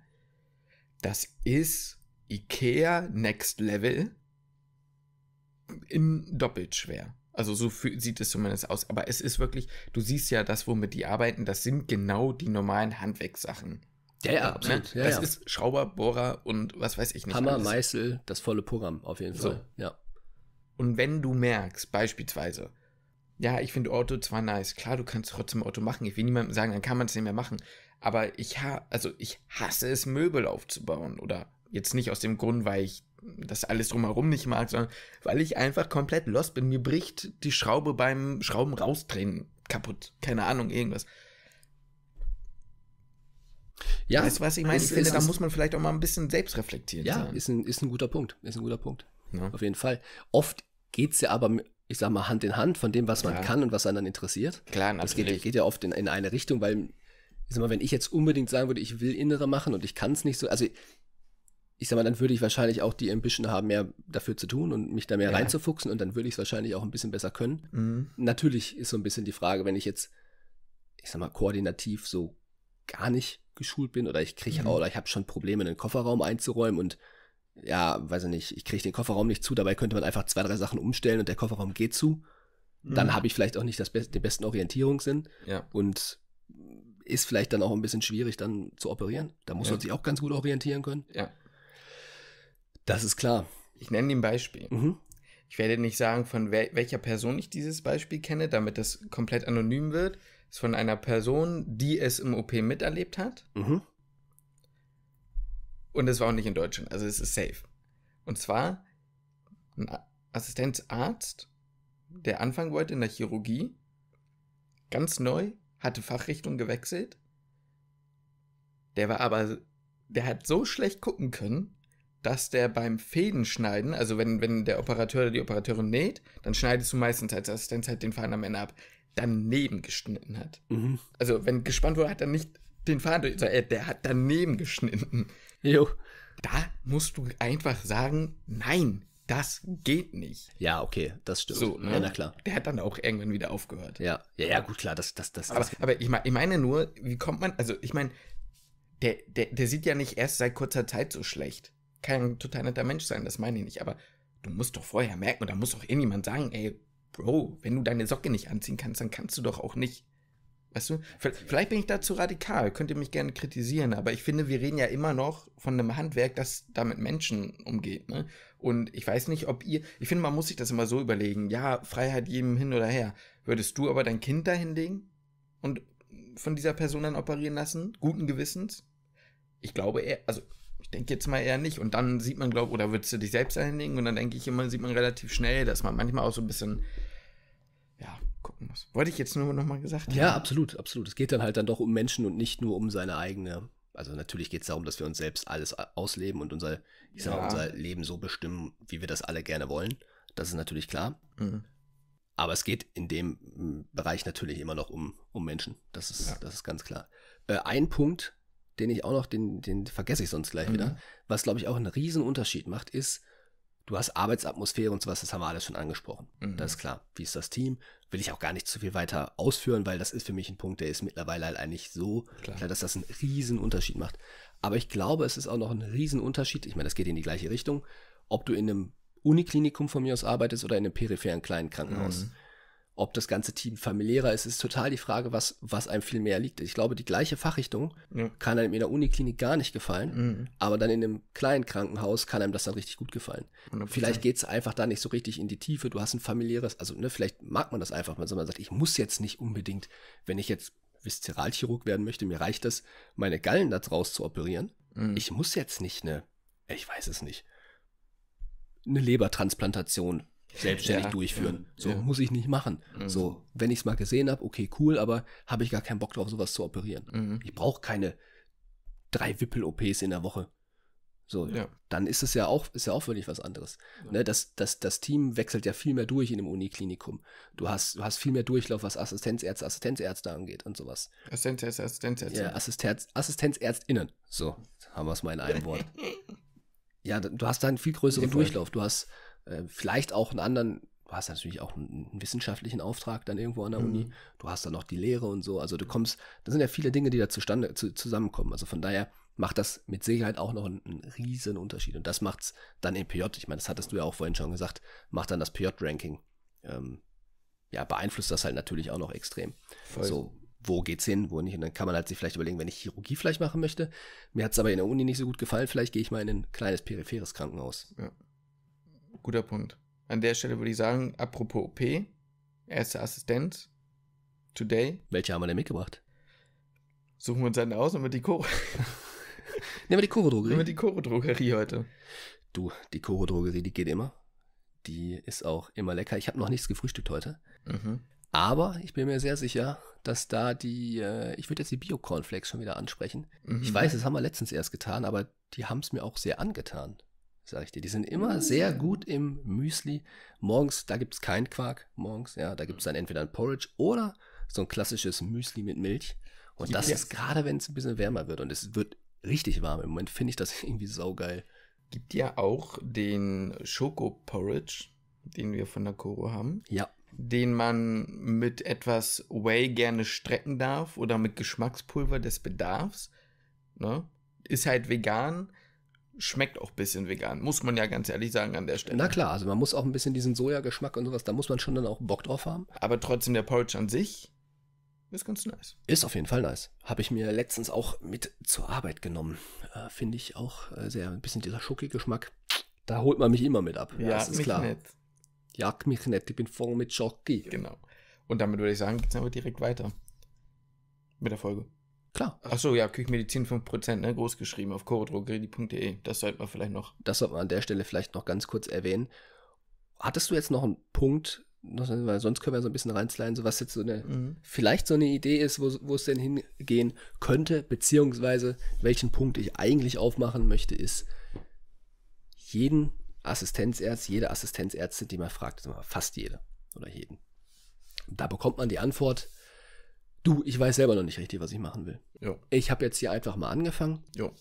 Das ist Ikea Next Level in doppelt schwer. Also so sieht es zumindest aus. Aber es ist wirklich, du siehst ja das, womit die arbeiten, das sind genau die normalen Handwerkssachen. Ja, ja, ne? absolut. Ja, das ja. ist Schrauber, Bohrer und was weiß ich nicht. Hammer, alles. Meißel, das volle Programm auf jeden so. Fall. Ja. Und wenn du merkst, beispielsweise, ja, ich finde Auto zwar nice, klar, du kannst trotzdem Auto machen. Ich will niemandem sagen, dann kann man es nicht mehr machen. Aber ich ha also ich hasse es, Möbel aufzubauen. Oder jetzt nicht aus dem Grund, weil ich das alles drumherum nicht mag, sondern weil ich einfach komplett lost bin. Mir bricht die Schraube beim Schrauben rausdrehen kaputt. Keine Ahnung, irgendwas. Ja, weißt du, was ich meine? Ist, ich finde, ist, da muss man vielleicht auch mal ein bisschen selbst reflektieren. Ja, Ist, ein, ist ein guter Punkt. Ist ein guter Punkt. Ja. Auf jeden Fall. Oft geht es ja aber, ich sag mal, Hand in Hand von dem, was man ja. kann und was einen dann interessiert. Klar, natürlich. Das geht, geht ja oft in, in eine Richtung, weil, ich sag mal, wenn ich jetzt unbedingt sagen würde, ich will Innere machen und ich kann es nicht so, also ich sag mal, dann würde ich wahrscheinlich auch die Ambition haben, mehr dafür zu tun und mich da mehr ja. reinzufuchsen und dann würde ich es wahrscheinlich auch ein bisschen besser können. Mhm. Natürlich ist so ein bisschen die Frage, wenn ich jetzt, ich sag mal, koordinativ so gar nicht geschult bin oder ich kriege mhm. oder ich habe schon Probleme, den Kofferraum einzuräumen und ja, weiß ich nicht, ich kriege den Kofferraum nicht zu, dabei könnte man einfach zwei, drei Sachen umstellen und der Kofferraum geht zu. Mhm. Dann habe ich vielleicht auch nicht das Be den besten Orientierungssinn ja. und ist vielleicht dann auch ein bisschen schwierig, dann zu operieren. Da muss ja. man sich auch ganz gut orientieren können. Ja. Das ist klar. Ich nenne ihm Beispiel. Mhm. Ich werde nicht sagen, von wel welcher Person ich dieses Beispiel kenne, damit das komplett anonym wird. Es ist von einer Person, die es im OP miterlebt hat. Mhm. Und es war auch nicht in Deutschland, also es ist safe. Und zwar ein Assistenzarzt, der anfangen wollte in der Chirurgie, ganz neu, hatte Fachrichtung gewechselt. Der war aber, der hat so schlecht gucken können, dass der beim Fädenschneiden, also wenn, wenn der Operateur oder die Operateurin näht, dann schneidest du meistens als Assistenz halt den Faden am Ende ab, daneben geschnitten hat. Mhm. Also wenn gespannt wurde, hat er nicht den Faden durch, sondern der hat daneben geschnitten. Jo. Da musst du einfach sagen, nein, das geht nicht. Ja, okay, das stimmt. So, ne? Ja, na klar. Der hat dann auch irgendwann wieder aufgehört. Ja, ja, ja gut, klar, das, das, das. Aber, das. aber ich, mein, ich meine nur, wie kommt man, also ich meine, der, der, der sieht ja nicht erst seit kurzer Zeit so schlecht kein total netter Mensch sein, das meine ich nicht, aber du musst doch vorher merken, oder muss doch irgendjemand sagen, ey, Bro, wenn du deine Socke nicht anziehen kannst, dann kannst du doch auch nicht. Weißt du, vielleicht bin ich da zu radikal, könnt ihr mich gerne kritisieren, aber ich finde, wir reden ja immer noch von einem Handwerk, das damit Menschen umgeht. Ne? Und ich weiß nicht, ob ihr, ich finde, man muss sich das immer so überlegen, ja, Freiheit jedem hin oder her. Würdest du aber dein Kind dahinlegen und von dieser Person dann operieren lassen, guten Gewissens? Ich glaube eher, also ich denke jetzt mal eher nicht. Und dann sieht man, glaube ich, oder würdest du dich selbst einlegen? Und dann denke ich immer, sieht man relativ schnell, dass man manchmal auch so ein bisschen, ja, gucken muss. Wollte ich jetzt nur nochmal gesagt haben. Ja, absolut, absolut. Es geht dann halt dann doch um Menschen und nicht nur um seine eigene. Also natürlich geht es darum, dass wir uns selbst alles ausleben und unser, ich ja. sag, unser Leben so bestimmen, wie wir das alle gerne wollen. Das ist natürlich klar. Mhm. Aber es geht in dem Bereich natürlich immer noch um, um Menschen. Das ist, ja. das ist ganz klar. Äh, ein Punkt, den ich auch noch, den, den vergesse ich sonst gleich mhm. wieder. Was, glaube ich, auch einen riesen Unterschied macht, ist, du hast Arbeitsatmosphäre und sowas, das haben wir alles schon angesprochen. Mhm. Das ist klar. Wie ist das Team? Will ich auch gar nicht zu viel weiter ausführen, weil das ist für mich ein Punkt, der ist mittlerweile halt eigentlich so klar, klar dass das einen riesen Unterschied macht. Aber ich glaube, es ist auch noch ein riesen Unterschied. Ich meine, das geht in die gleiche Richtung, ob du in einem Uniklinikum von mir aus arbeitest oder in einem peripheren kleinen Krankenhaus. Mhm ob das ganze Team familiärer ist, ist total die Frage, was, was einem viel mehr liegt. Ich glaube, die gleiche Fachrichtung ja. kann einem in der Uniklinik gar nicht gefallen, mhm. aber dann in einem kleinen Krankenhaus kann einem das dann richtig gut gefallen. 100%. Vielleicht geht es einfach da nicht so richtig in die Tiefe. Du hast ein familiäres, also ne, vielleicht mag man das einfach, mal, sondern man sagt, ich muss jetzt nicht unbedingt, wenn ich jetzt Viszeralchirurg werden möchte, mir reicht es, meine Gallen da draus zu operieren. Mhm. Ich muss jetzt nicht eine, ich weiß es nicht, eine Lebertransplantation selbstständig ja, durchführen. Ja, so ja. muss ich nicht machen. Mhm. So, wenn ich es mal gesehen habe, okay, cool, aber habe ich gar keinen Bock drauf, sowas zu operieren. Mhm. Ich brauche keine drei Wippel-OPs in der Woche. So, dann ist es ja auch, ist ja auch völlig was anderes. Ne, das, das, das Team wechselt ja viel mehr durch in dem Uniklinikum. Du hast, du hast viel mehr Durchlauf, was Assistenzärzte, Assistenzärzte angeht und sowas. Assistenzärzte, Assistenzärzte. Ja, Assistenz, AssistenzärztInnen. So, haben wir es mal in einem Wort. ja, du hast da einen viel größeren Durchlauf. Du hast, äh, vielleicht auch einen anderen, du hast natürlich auch einen, wissenschaftlichen Auftrag dann irgendwo an der mhm. Uni, du hast dann noch die Lehre und so, also du kommst, da sind ja viele Dinge, die da zustande, zu, zusammenkommen, also von daher macht das mit Sicherheit auch noch einen, einen riesen Unterschied und das macht es dann im PJ, ich meine, das hattest du ja auch vorhin schon gesagt, macht dann das PJ-Ranking, ähm, ja, beeinflusst das halt natürlich auch noch extrem. Voll. So, wo geht's hin, wo nicht. Und dann kann man halt sich vielleicht überlegen, wenn ich Chirurgie vielleicht machen möchte. Mir hat es aber in der Uni nicht so gut gefallen, vielleicht gehe ich mal in ein kleines peripheres Krankenhaus. Ja guter Punkt. An der Stelle würde ich sagen, apropos OP, erster Assistent, today. Welche haben wir denn mitgebracht? Suchen wir uns einen aus und mit die Choro. Nehmen wir die choro drogerie Nehmen wir die choro drogerie heute. Du, die choro drogerie die geht immer. Die ist auch immer lecker. Ich habe noch nichts gefrühstückt heute. Mhm. Aber ich bin mir sehr sicher, dass da die, äh, ich würde jetzt die Bio-Cornflakes schon wieder ansprechen. Mhm. Ich weiß, das haben wir letztens erst getan, aber die haben es mir auch sehr angetan sag ich dir. Die sind immer mhm. sehr gut im Müsli. Morgens, da gibt es keinen Quark, morgens, ja, da gibt es dann entweder ein Porridge oder so ein klassisches Müsli mit Milch. Und das ist gerade, wenn es ein bisschen wärmer wird und es wird richtig warm. Im Moment finde ich das irgendwie saugeil. Gibt ja auch den Schoko-Porridge, den wir von der Koro haben. Ja. Den man mit etwas Whey gerne strecken darf oder mit Geschmackspulver des Bedarfs. Ne? Ist halt vegan, schmeckt auch ein bisschen vegan, muss man ja ganz ehrlich sagen an der Stelle. Na klar, also man muss auch ein bisschen diesen Sojageschmack und sowas, da muss man schon dann auch Bock drauf haben. Aber trotzdem der Porridge an sich ist ganz nice. Ist auf jeden Fall nice. Habe ich mir letztens auch mit zur Arbeit genommen. Äh, Finde ich auch äh, sehr, ein bisschen dieser Schoki-Geschmack. Da holt man mich immer mit ab. Ja, das ist mich klar. Nicht. Jag mich nicht, ich bin voll mit Schoki. Genau. Und damit würde ich sagen, geht's aber direkt weiter mit der Folge. Klar. Achso, ja, Küchenmedizin 5%, ne, groß geschrieben auf chorodrogerie.de. Das sollte man vielleicht noch. Das sollte man an der Stelle vielleicht noch ganz kurz erwähnen. Hattest du jetzt noch einen Punkt, weil sonst können wir so ein bisschen reinsleiden, so was jetzt so eine, mhm. vielleicht so eine Idee ist, wo, wo es denn hingehen könnte, beziehungsweise welchen Punkt ich eigentlich aufmachen möchte, ist, jeden Assistenzärzt, jede Assistenzärztin, die man fragt, fast jede oder jeden. Da bekommt man die Antwort, Du, ich weiß selber noch nicht richtig, was ich machen will. Jo. Ich habe jetzt hier einfach mal angefangen. Jo.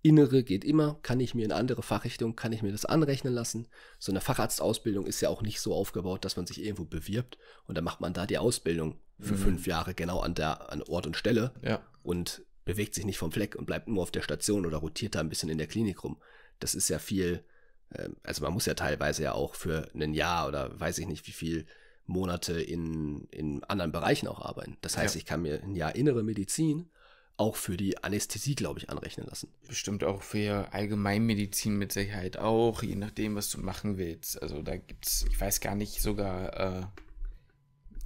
Innere geht immer. Kann ich mir in andere Fachrichtung, kann ich mir das anrechnen lassen? So eine Facharztausbildung ist ja auch nicht so aufgebaut, dass man sich irgendwo bewirbt und dann macht man da die Ausbildung für mhm. fünf Jahre genau an, der, an Ort und Stelle ja. und bewegt sich nicht vom Fleck und bleibt nur auf der Station oder rotiert da ein bisschen in der Klinik rum. Das ist ja viel, ähm, also man muss ja teilweise ja auch für ein Jahr oder weiß ich nicht wie viel Monate in, in anderen Bereichen auch arbeiten. Das heißt, ja. ich kann mir ein Jahr innere Medizin auch für die Anästhesie, glaube ich, anrechnen lassen. Bestimmt auch für Allgemeinmedizin mit Sicherheit auch, je nachdem, was du machen willst. Also da gibt es, ich weiß gar nicht, sogar äh,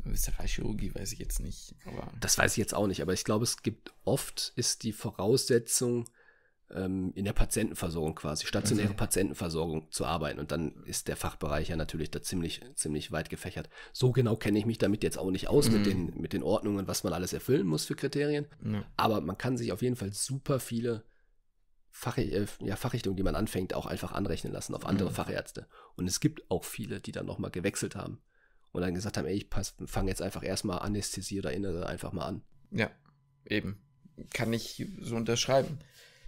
Visceralchirurgie weiß ich jetzt nicht. Aber das weiß ich jetzt auch nicht, aber ich glaube, es gibt oft ist die Voraussetzung, ähm, in der Patientenversorgung quasi, stationäre okay. Mhm. Patientenversorgung zu arbeiten. Und dann ist der Fachbereich ja natürlich da ziemlich, ziemlich weit gefächert. So genau kenne ich mich damit jetzt auch nicht aus mhm. mit, den, mit den Ordnungen, was man alles erfüllen muss für Kriterien. Mhm. Aber man kann sich auf jeden Fall super viele Fach, äh, ja, Fachrichtungen, die man anfängt, auch einfach anrechnen lassen auf andere mhm. Fachärzte. Und es gibt auch viele, die dann nochmal gewechselt haben und dann gesagt haben, ey, ich fange jetzt einfach erstmal Anästhesie oder Innere einfach mal an. Ja, eben. Kann ich so unterschreiben.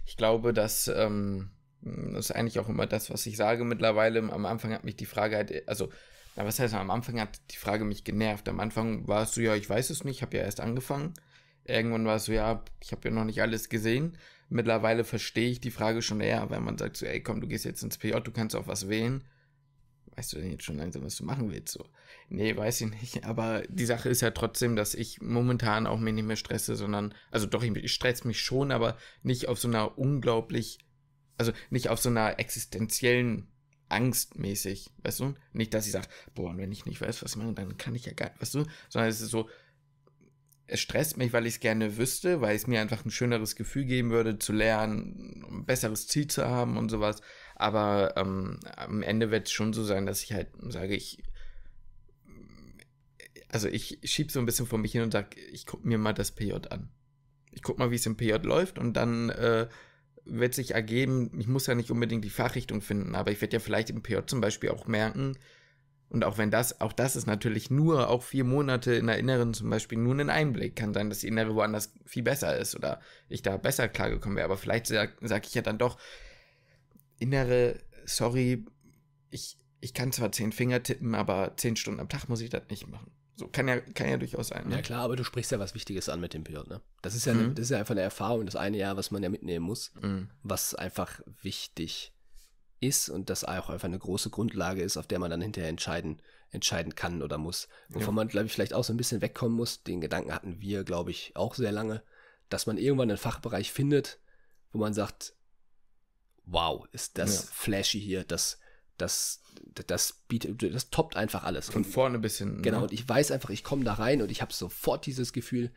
Ich glaube, dass ähm, das ist eigentlich auch immer das, was ich sage mittlerweile. Am Anfang hat mich die Frage halt, also, na, was heißt, am Anfang hat die Frage mich genervt. Am Anfang warst du ja, ich weiß es nicht, ich habe ja erst angefangen. Irgendwann warst du ja, ich habe ja noch nicht alles gesehen. Mittlerweile verstehe ich die Frage schon eher, weil man sagt so, ey, komm, du gehst jetzt ins PJ, du kannst auch was wählen weißt du denn jetzt schon langsam, was du machen willst? So, nee, weiß ich nicht. Aber die Sache ist ja trotzdem, dass ich momentan auch mich nicht mehr stresse, sondern, also doch, ich, ich stress mich schon, aber nicht auf so einer unglaublich, also nicht auf so einer existenziellen Angst mäßig, weißt du? Nicht, dass ich sage, boah, und wenn ich nicht weiß, was ich mache, dann kann ich ja gar nicht, weißt du? Sondern es ist so, es stresst mich, weil ich es gerne wüsste, weil es mir einfach ein schöneres Gefühl geben würde, zu lernen, ein besseres Ziel zu haben und sowas. Aber ähm, am Ende wird es schon so sein, dass ich halt sage, ich. Also ich schiebe so ein bisschen vor mich hin und sage, ich gucke mir mal das PJ an. Ich gucke mal, wie es im PJ läuft und dann äh, wird sich ergeben, ich muss ja nicht unbedingt die Fachrichtung finden, aber ich werde ja vielleicht im PJ zum Beispiel auch merken, und auch wenn das, auch das ist natürlich nur auch vier Monate in der Inneren zum Beispiel nur ein Einblick. Kann sein, dass die Innere woanders viel besser ist oder ich da besser klargekommen wäre. Aber vielleicht sage sag ich ja dann doch, innere, sorry, ich, ich kann zwar zehn Finger tippen, aber zehn Stunden am Tag muss ich das nicht machen. So kann ja, kann ja durchaus sein. Ne? Ja klar, aber du sprichst ja was Wichtiges an mit dem Pilot, ne? Das ist ja, mhm. Ne, das ist ja einfach eine Erfahrung, das eine Jahr, was man ja mitnehmen muss, mhm. was einfach wichtig ist und das auch einfach eine große Grundlage ist, auf der man dann hinterher entscheiden, entscheiden kann oder muss. Wovon ja. man, glaube ich, vielleicht auch so ein bisschen wegkommen muss, den Gedanken hatten wir, glaube ich, auch sehr lange, dass man irgendwann einen Fachbereich findet, wo man sagt, wow, ist das ja. flashy hier, das, das, das, das bietet, das toppt einfach alles. Von und, vorne bis hinten. Genau, ne? und ich weiß einfach, ich komme da rein und ich habe sofort dieses Gefühl,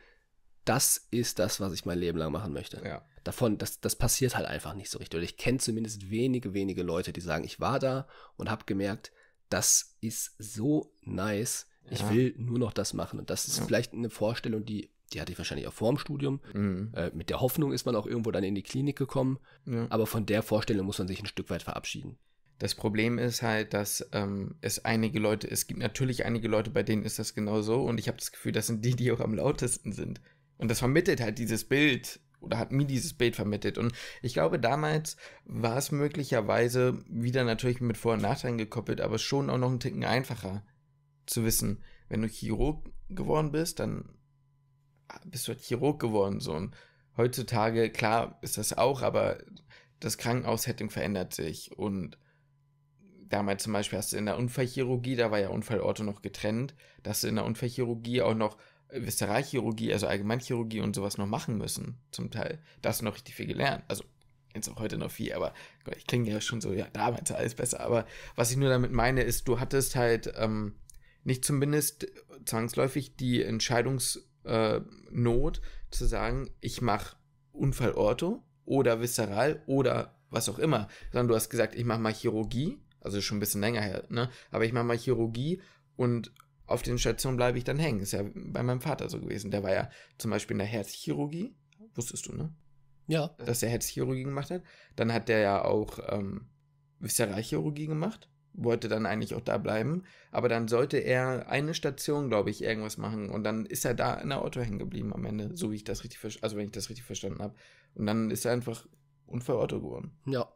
das ist das, was ich mein Leben lang machen möchte. Ja. Davon, das, das passiert halt einfach nicht so richtig. Oder ich kenne zumindest wenige, wenige Leute, die sagen, ich war da und habe gemerkt, das ist so nice. Ich ja. will nur noch das machen. Und das ist ja. vielleicht eine Vorstellung, die die hatte ich wahrscheinlich auch vor dem Studium. Mhm. Äh, mit der Hoffnung ist man auch irgendwo dann in die Klinik gekommen. Ja. Aber von der Vorstellung muss man sich ein Stück weit verabschieden. Das Problem ist halt, dass ähm, es einige Leute, es gibt natürlich einige Leute, bei denen ist das genau so. Und ich habe das Gefühl, das sind die, die auch am lautesten sind. Und das vermittelt halt dieses Bild oder hat mir dieses Bild vermittelt. Und ich glaube, damals war es möglicherweise wieder natürlich mit Vor- und Nachteilen gekoppelt, aber schon auch noch ein Ticken einfacher zu wissen. Wenn du Chirurg geworden bist, dann bist du halt Chirurg geworden. So. Und heutzutage, klar, ist das auch, aber das Krankenhaussetting verändert sich. Und damals zum Beispiel hast du in der Unfallchirurgie, da war ja Unfallorte noch getrennt, dass du in der Unfallchirurgie auch noch äh, Visceralchirurgie, also Allgemeinchirurgie und sowas noch machen müssen, zum Teil. Da hast du noch richtig viel gelernt. Also jetzt auch heute noch viel, aber ich klinge ja schon so, ja, damals alles besser. Aber was ich nur damit meine, ist, du hattest halt ähm, nicht zumindest zwangsläufig die Entscheidungs- äh, Not zu sagen, ich mache Unfallorto oder Visceral oder was auch immer, sondern du hast gesagt, ich mache mal Chirurgie, also schon ein bisschen länger her, ne? Aber ich mache mal Chirurgie und auf den Stationen bleibe ich dann hängen. Ist ja bei meinem Vater so gewesen. Der war ja zum Beispiel in der Herzchirurgie, wusstest du, ne? Ja. Dass er Herzchirurgie gemacht hat. Dann hat der ja auch ähm, Viszeralchirurgie gemacht wollte dann eigentlich auch da bleiben. Aber dann sollte er eine Station, glaube ich, irgendwas machen. Und dann ist er da in der Auto hängen geblieben am Ende, so wie ich das richtig verstanden also wenn ich das richtig verstanden habe. Und dann ist er einfach Unfall Auto geworden. Ja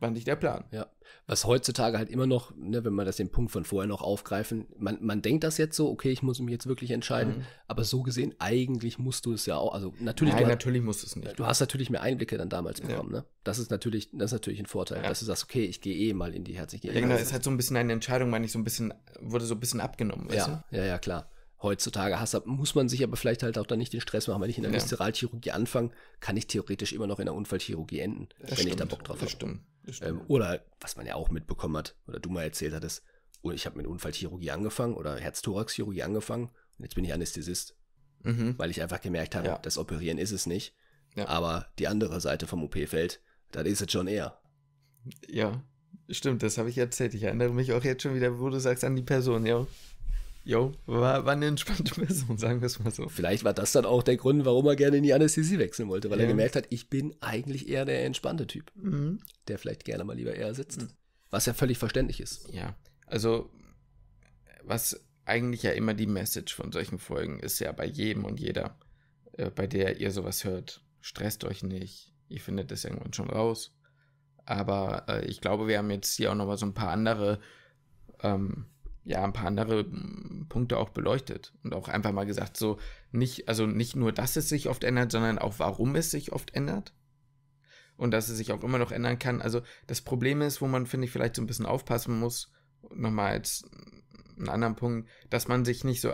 war nicht der Plan. Ja. Was heutzutage halt immer noch, ne, wenn man das den Punkt von vorher noch aufgreifen, man, man denkt das jetzt so, okay, ich muss mich jetzt wirklich entscheiden, mhm. aber so gesehen, eigentlich musst du es ja auch, also natürlich. Nein, du, natürlich musst du es nicht. Du hast natürlich mehr Einblicke dann damals bekommen, ja. ne? Das ist natürlich, das ist natürlich ein Vorteil, ja. dass du sagst, okay, ich gehe eh mal in die Herzliche. ich eh Ja, genau, ist halt so ein bisschen eine Entscheidung, meine ich, so ein bisschen, wurde so ein bisschen abgenommen, weißt ja, du? Ja, ja, klar heutzutage hast, muss man sich aber vielleicht halt auch dann nicht den Stress machen. Wenn ich in der ja. Visceralchirurgie anfange, kann ich theoretisch immer noch in der Unfallchirurgie enden, das wenn stimmt, ich da Bock drauf habe. Ähm, oder was man ja auch mitbekommen hat, oder du mal erzählt hattest, und oh, ich habe mit Unfallchirurgie angefangen oder Herztoraxchirurgie angefangen und jetzt bin ich Anästhesist, mhm. weil ich einfach gemerkt habe, ja. das Operieren ist es nicht, ja. aber die andere Seite vom OP-Feld, das ist es schon eher. Ja, stimmt, das habe ich erzählt. Ich erinnere mich auch jetzt schon wieder, wo du sagst, an die Person, ja. Jo, war, war eine entspannte Person, sagen wir es mal so. Vielleicht war das dann auch der Grund, warum er gerne in die Anästhesie wechseln wollte, weil ja. er gemerkt hat, ich bin eigentlich eher der entspannte Typ, mhm. der vielleicht gerne mal lieber eher sitzt. Mhm. Was ja völlig verständlich ist. Ja, also was eigentlich ja immer die Message von solchen Folgen ist ja bei jedem und jeder, äh, bei der ihr sowas hört, stresst euch nicht, ihr findet das irgendwann schon raus. Aber äh, ich glaube, wir haben jetzt hier auch noch mal so ein paar andere ähm, ja ein paar andere hm, Punkte auch beleuchtet und auch einfach mal gesagt, so nicht, also nicht nur, dass es sich oft ändert, sondern auch warum es sich oft ändert. Und dass es sich auch immer noch ändern kann. Also das Problem ist, wo man, finde ich, vielleicht so ein bisschen aufpassen muss, nochmal als hm, einen anderen Punkt, dass man sich nicht so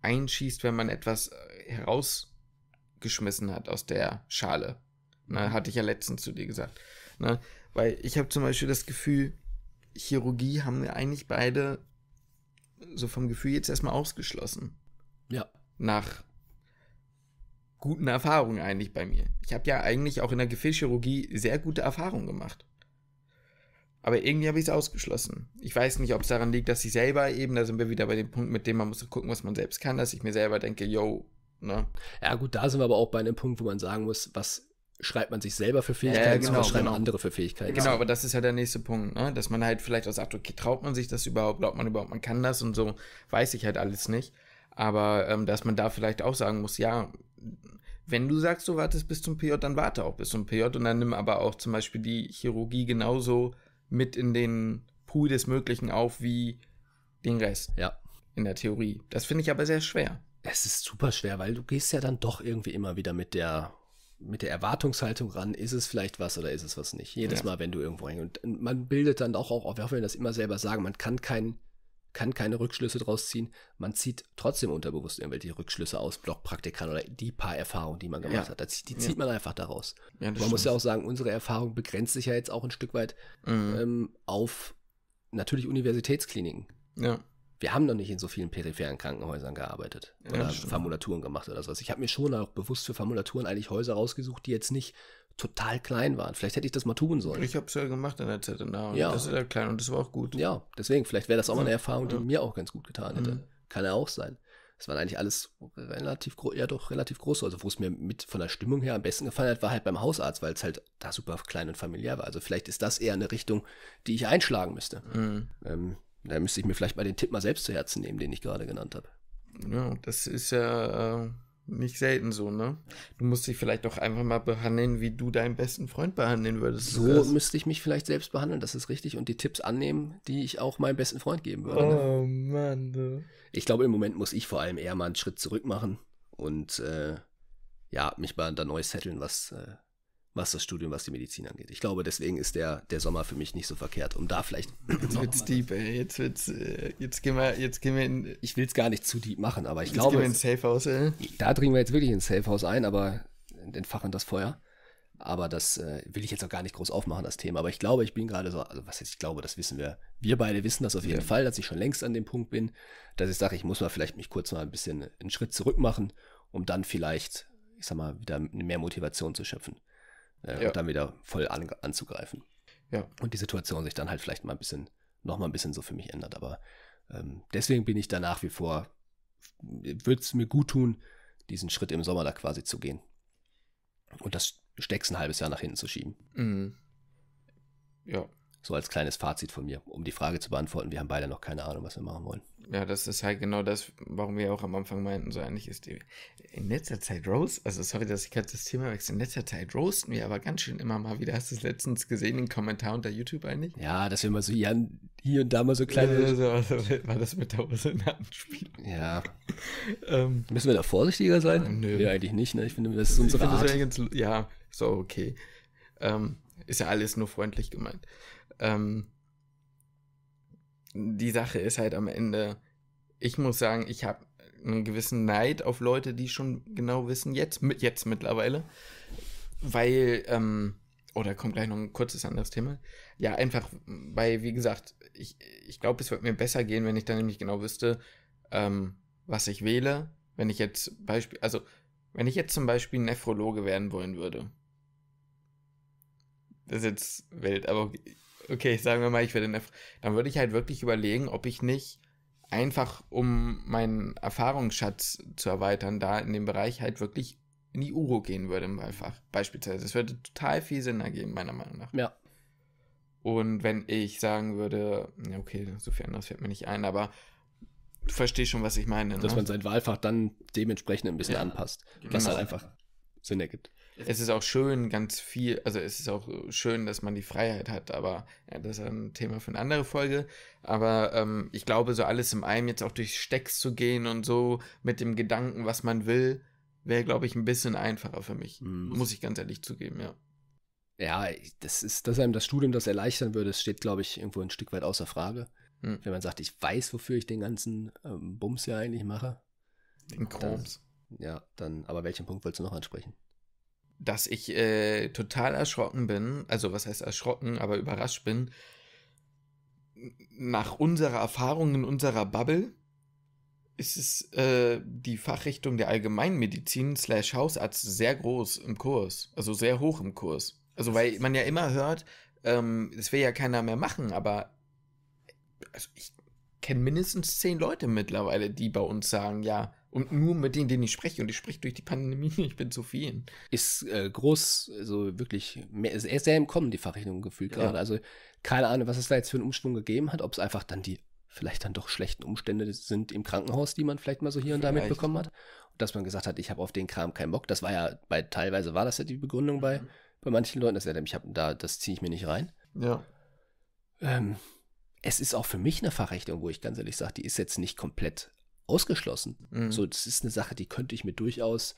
einschießt, wenn man etwas äh, herausgeschmissen hat aus der Schale. Na, ne, hatte ich ja letztens zu dir gesagt. Na, ne? weil ich habe zum Beispiel das Gefühl, Chirurgie haben wir eigentlich beide so vom Gefühl jetzt erstmal ausgeschlossen. Ja. Nach guten Erfahrungen eigentlich bei mir. Ich habe ja eigentlich auch in der Gefäßchirurgie sehr gute Erfahrungen gemacht. Aber irgendwie habe ich es ausgeschlossen. Ich weiß nicht, ob es daran liegt, dass ich selber eben, da sind wir wieder bei dem Punkt, mit dem man muss gucken, was man selbst kann, dass ich mir selber denke, yo, ne? Ja, gut, da sind wir aber auch bei einem Punkt, wo man sagen muss, was schreibt man sich selber für Fähigkeiten, ja, genau, oder schreiben genau. andere für Fähigkeiten. Genau, aber das ist ja der nächste Punkt, ne? dass man halt vielleicht auch sagt, okay, traut man sich das überhaupt, glaubt man überhaupt, man kann das und so, weiß ich halt alles nicht. Aber ähm, dass man da vielleicht auch sagen muss, ja, wenn du sagst, du wartest bis zum PJ, dann warte auch bis zum PJ und dann nimm aber auch zum Beispiel die Chirurgie genauso mit in den Pool des Möglichen auf wie den Rest. Ja. In der Theorie. Das finde ich aber sehr schwer. Es ist super schwer, weil du gehst ja dann doch irgendwie immer wieder mit der mit der Erwartungshaltung ran, ist es vielleicht was oder ist es was nicht. Jedes ja. Mal, wenn du irgendwo hängst. Und man bildet dann auch, auch wir wollen das immer selber sagen, man kann keinen kann keine Rückschlüsse draus ziehen. Man zieht trotzdem unterbewusst irgendwelche Rückschlüsse aus Blockpraktikern oder die paar Erfahrungen, die man gemacht ja. hat. Die, zieht ja. man einfach daraus. Ja, man stimmt. muss ja auch sagen, unsere Erfahrung begrenzt sich ja jetzt auch ein Stück weit mhm. ähm, auf natürlich Universitätskliniken. Ja wir haben noch nicht in so vielen peripheren Krankenhäusern gearbeitet ja, oder Formulaturen gemacht oder sowas. Ich habe mir schon auch bewusst für Formulaturen eigentlich Häuser rausgesucht, die jetzt nicht total klein waren. Vielleicht hätte ich das mal tun sollen. Ich habe es ja gemacht in der ZNA ja. das ist ja klein und das war auch gut. Ja, deswegen, vielleicht wäre das auch mal eine Erfahrung, die ja. mir auch ganz gut getan hätte. Mhm. Kann ja auch sein. Es waren eigentlich alles relativ groß, ja doch relativ groß. Also wo es mir mit von der Stimmung her am besten gefallen hat, war halt beim Hausarzt, weil es halt da super klein und familiär war. Also vielleicht ist das eher eine Richtung, die ich einschlagen müsste. Mhm. Ähm, da müsste ich mir vielleicht mal den Tipp mal selbst zu Herzen nehmen, den ich gerade genannt habe. Ja, das ist ja äh, nicht selten so, ne? Du musst dich vielleicht auch einfach mal behandeln, wie du deinen besten Freund behandeln würdest. So müsste ich mich vielleicht selbst behandeln, das ist richtig, und die Tipps annehmen, die ich auch meinem besten Freund geben würde. Ne? Oh Mann, du. Ich glaube, im Moment muss ich vor allem eher mal einen Schritt zurück machen und äh, ja, mich mal da neu setteln, was äh, was das Studium, was die Medizin angeht. Ich glaube, deswegen ist der, der Sommer für mich nicht so verkehrt, um da vielleicht. Jetzt wird's deep, ey. Jetzt wird's, äh, jetzt gehen wir, jetzt gehen wir in. Ich will's gar nicht zu deep machen, aber ich jetzt glaube. Gehen wir ins Safehouse, ey. Da dringen wir jetzt wirklich ins Safehouse ein, aber entfachen das Feuer. Aber das äh, will ich jetzt auch gar nicht groß aufmachen, das Thema. Aber ich glaube, ich bin gerade so, also was heißt, ich glaube, das wissen wir. Wir beide wissen das auf jeden ja. Fall, dass ich schon längst an dem Punkt bin, dass ich sage, ich muss mal vielleicht mich kurz mal ein bisschen einen Schritt zurück machen, um dann vielleicht, ich sag mal, wieder mehr Motivation zu schöpfen. Äh, ja. und dann wieder voll an, anzugreifen. Ja. Und die Situation sich dann halt vielleicht mal ein bisschen, nochmal ein bisschen so für mich ändert. Aber ähm, deswegen bin ich da nach wie vor, würde es mir gut tun, diesen Schritt im Sommer da quasi zu gehen. Und das Stecks ein halbes Jahr nach hinten zu schieben. Mhm. Ja. So als kleines Fazit von mir, um die Frage zu beantworten, wir haben beide noch keine Ahnung, was wir machen wollen. Ja, das ist halt genau das, warum wir auch am Anfang meinten, so eigentlich ist die in letzter Zeit Rose, also sorry, dass ich gerade das Thema wechsle, in letzter Zeit roasten wir aber ganz schön immer mal wieder. Hast du es letztens gesehen, im Kommentar unter YouTube eigentlich? Ja, dass wir mal so hier, hier und da mal so kleine... Ja, so, also, war das mit der Hose in der Anspiel? Ja. ähm, Müssen wir da vorsichtiger sein? nö. Ja, eigentlich nicht, ne? Ich finde, das ist unsere Art. Das ganz, ja, so, okay. Ähm, ist ja alles nur freundlich gemeint. Ähm, die Sache ist halt am Ende, ich muss sagen, ich habe einen gewissen Neid auf Leute, die schon genau wissen, jetzt, jetzt mittlerweile, weil, ähm, oder kommt gleich noch ein kurzes anderes Thema. Ja, einfach, weil, wie gesagt, ich, ich glaube, es wird mir besser gehen, wenn ich dann nämlich genau wüsste, ähm, was ich wähle. Wenn ich jetzt Beispiel, also wenn ich jetzt zum Beispiel Nephrologe werden wollen würde. Das ist jetzt wild, aber okay, sagen wir mal, ich werde in der, dann würde ich halt wirklich überlegen, ob ich nicht einfach, um meinen Erfahrungsschatz zu erweitern, da in dem Bereich halt wirklich in die Uro gehen würde, im Wahlfach, beispielsweise. Das würde total viel Sinn ergeben, meiner Meinung nach. Ja. Und wenn ich sagen würde, ja, okay, so viel anderes fällt mir nicht ein, aber du verstehst schon, was ich meine. Dass ne? man sein Wahlfach dann dementsprechend ein bisschen ja, anpasst, was genau. halt einfach Sinn ergibt es ist auch schön, ganz viel, also es ist auch schön, dass man die Freiheit hat, aber ja, das ist ein Thema für eine andere Folge. Aber ähm, ich glaube, so alles in einem jetzt auch durch Stecks zu gehen und so mit dem Gedanken, was man will, wäre, glaube ich, ein bisschen einfacher für mich. Mhm. Muss ich ganz ehrlich zugeben, ja. Ja, das ist, dass einem das Studium das erleichtern würde, das steht, glaube ich, irgendwo ein Stück weit außer Frage. Mhm. Wenn man sagt, ich weiß, wofür ich den ganzen ähm, Bums ja eigentlich mache. Den Krums. Ja, dann, aber welchen Punkt wolltest du noch ansprechen? dass ich äh, total erschrocken bin, also was heißt erschrocken, aber überrascht bin, nach unserer Erfahrung in unserer Bubble ist es äh, die Fachrichtung der Allgemeinmedizin slash Hausarzt sehr groß im Kurs, also sehr hoch im Kurs. Also weil man ja immer hört, ähm, das will ja keiner mehr machen, aber also ich kenne mindestens zehn Leute mittlerweile, die bei uns sagen, ja, und nur mit denen, denen ich spreche. Und ich spreche durch die Pandemie ich bin so vielen. Ist äh, groß, also wirklich, mehr, ist sehr im Kommen, die Verrechnung gefühlt ja. gerade. Also keine Ahnung, was es da jetzt für einen Umschwung gegeben hat. Ob es einfach dann die vielleicht dann doch schlechten Umstände sind im Krankenhaus, die man vielleicht mal so hier vielleicht. und da mitbekommen hat. Und dass man gesagt hat, ich habe auf den Kram keinen Bock. Das war ja, bei teilweise war das ja die Begründung mhm. bei, bei manchen Leuten, dass er ich habe da, das ziehe ich mir nicht rein. Ja. Ähm, es ist auch für mich eine Verrechnung, wo ich ganz ehrlich sage, die ist jetzt nicht komplett ausgeschlossen. Mhm. So, das ist eine Sache, die könnte ich mir durchaus,